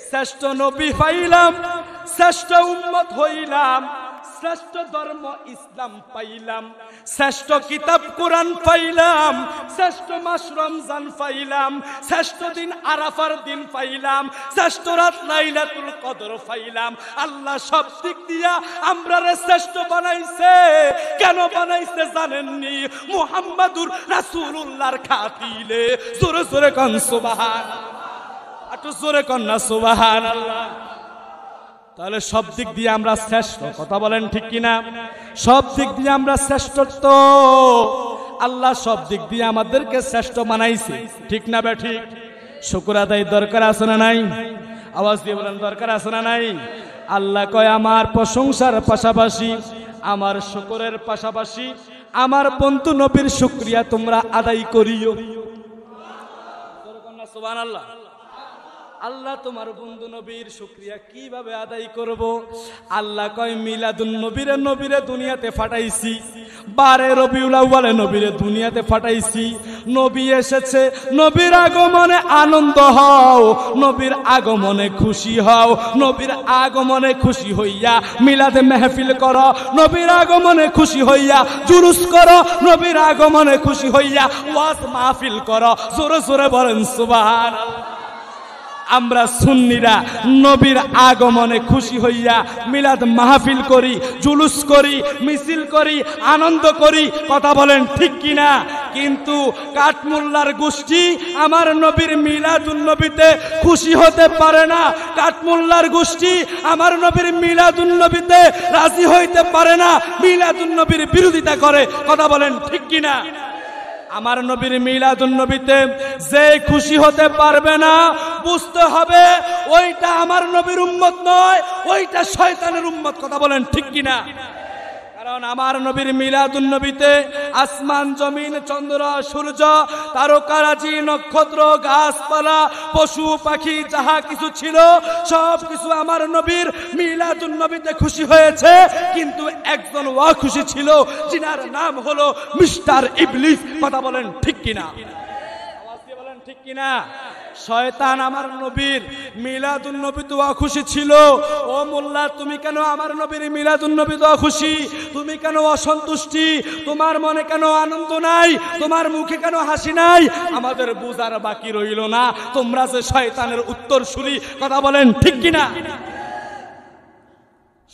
Speaker 1: শ্রেষ্ঠ নবী পাইলাম শ্রেষ্ঠ উন্মত হইলাম শ্রেষ্ঠ ধর্ম ইসলাম পাইলাম শ্রেষ্ঠ কিতাব কোরআন পাইলাম শ্রেষ্ঠ মাস রমজান পাইলাম শ্রেষ্ঠ দিন আরাফার দিন পাইলাম শ্রেষ্ঠ রাত লাইলাতুল কদর পাইলাম আল্লাহ সব দিক দিয়া আমরা শ্রেষ্ঠ বানাইছে কেন বানাইছে জানেননি মুহাম্মাদুর রাসূলুল্লাহর খাতিলে জোরে জোরে কনসুবাহান একটু জোরে কন্যা সুবাহান তাহলে সব দিক দিয়ে আমরা শ্রেষ্ঠ কথা বলেন ঠিক কিনা সব দিক দিয়ে আমরা শ্রেষ্ঠত্ব আল্লাহ সব দিক দিয়ে আমাদেরকে শ্রেষ্ঠ মানাইছে ঠিক না বে ঠিক শুকুর আদায় দরকার আছে না নাই আওয়াজ দিয়ে বলেন দরকার আছে না নাই আল্লাহ কয় আমার প্রশংসার পাশাপাশি আমার শুকুরের পাশাপাশি আমার বন্ধু নবীর শুক্রিয়া তোমরা আদায় করিও সুবহানাল্লাহ আল্লাহ তোমার বন্ধু নবীর শুক্রিয়া কিভাবে আদায় করব। আল্লাহ কয় মিলাদুল নবীরে নবীরে দুনিয়াতে ফাটাইছি বারে রবিউল আউ্বালে নবীরে দুনিয়াতে ফাটাইছি নবী এসেছে নবীর আগমনে আনন্দ হও নবীর আগমনে খুশি হও নবীর আগমনে খুশি হইয়া মিলাদে মেহফিল কর নবীর আগমনে খুশি হইয়া জুলুস কর নবীর আগমনে খুশি হইয়া ওয়াজ মাহফিল কর জোরে জোরে বলেন সুবাহ আমরা সুন্নিরা নবীর আগমনে খুশি হইয়া মিলাদ মাহফিল করি জুলুস করি মিছিল করি আনন্দ করি কথা বলেন ঠিক কিনা কিন্তু কাঠমুল্লার গোষ্ঠী আমার নবীর মিলাদ উন্নবীতে খুশি হতে পারে না কাঠমুল্লার গোষ্ঠী আমার নবীর মিলাদ উন্নবীতে রাজি হইতে পারে না মিলাদ উন্নবীর বিরোধিতা করে কথা বলেন ঠিক কিনা আমার নবীর মিলাদুল নবীতে যে খুশি হতে পারবে না বুঝতে হবে ওইটা আমার নবীর উম্মত নয় ওইটা শয়তানের উম্মত কথা বলেন ঠিক কিনা কারণ আমার নবীর মিলাদুল নবীতে আসমান জমিন চন্দ্র সূর্য তারকারাজি নক্ষত্র গাছপালা পশু পাখি যাহা কিছু ছিল সব কিছু আমার নবীর মিলাদুল নবীতে খুশি হয়েছে কিন্তু একজন ওয়া খুশি ছিল যিনার নাম হলো মিস্টার ইবলিস কথা বলেন ঠিক কিনা ঠিক কিনা শয়তান আমার নবীর মিলাদুন নবী দোয়া খুশি ছিল ও মোল্লা তুমি কেন আমার নবীর মিলাদুন নবী দোয়া খুশি তুমি কেন অসন্তুষ্টি তোমার মনে কেন আনন্দ নাই তোমার মুখে কেন হাসি নাই আমাদের বুঝার বাকি রইল না তোমরা যে শয়তানের উত্তর শুনি কথা বলেন ঠিক কিনা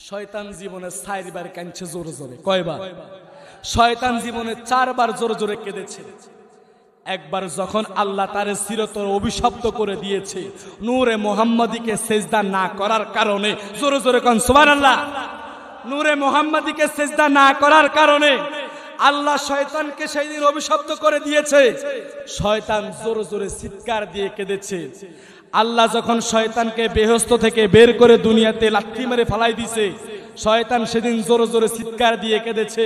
Speaker 1: শয়তান জীবনে চারবার কাঁদছে জোরে জোরে কয়বার শয়তান জীবনে চারবার জোরে জোরে কেঁদেছে একবার যখন আল্লাহ তার চিরতর অভিশপ্ত করে দিয়েছে নূরে মোহাম্মদীকে সেজদা না করার কারণে জোরে জোরে কন সুমান আল্লাহ নূরে মোহাম্মদীকে সেজদা না করার কারণে আল্লাহ শয়তানকে সেই দিন অভিশপ্ত করে দিয়েছে শয়তান জোরে জোরে চিৎকার দিয়ে কেঁদেছে আল্লাহ যখন শয়তানকে বেহস্ত থেকে বের করে দুনিয়াতে লাথি মেরে ফালাই দিছে শয়তান সেদিন জোরে জোরে চিৎকার দিয়ে কেঁদেছে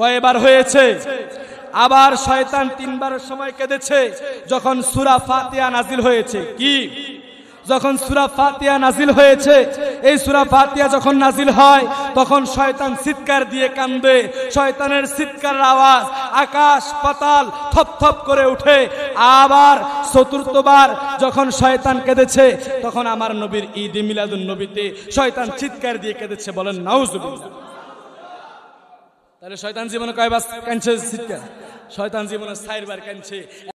Speaker 1: কয়েবার হয়েছে আবার শয়তান তিনবারের সময় কেঁদেছে যখন সুরা ফাতিয়া নাজিল হয়েছে কি যখন সুরা ফাতিয়া নাজিল হয়েছে এই সুরা ফাতিয়া যখন নাজিল হয় তখন শয়তান চিৎকার দিয়ে কান্দে শয়তানের চিৎকারের আওয়াজ আকাশ পাতাল থপ থপ করে উঠে আবার চতুর্থবার যখন শয়তান কেঁদেছে তখন আমার নবীর ঈদ মিলাদুল নবীতে শয়তান চিৎকার দিয়ে কেঁদেছে বলেন নাউজুবিল্লাহ তাহলে শয়তান জীবনে কয় বাস কাঁদছে শয়তান জীবনে সাইরবার কাঁদছে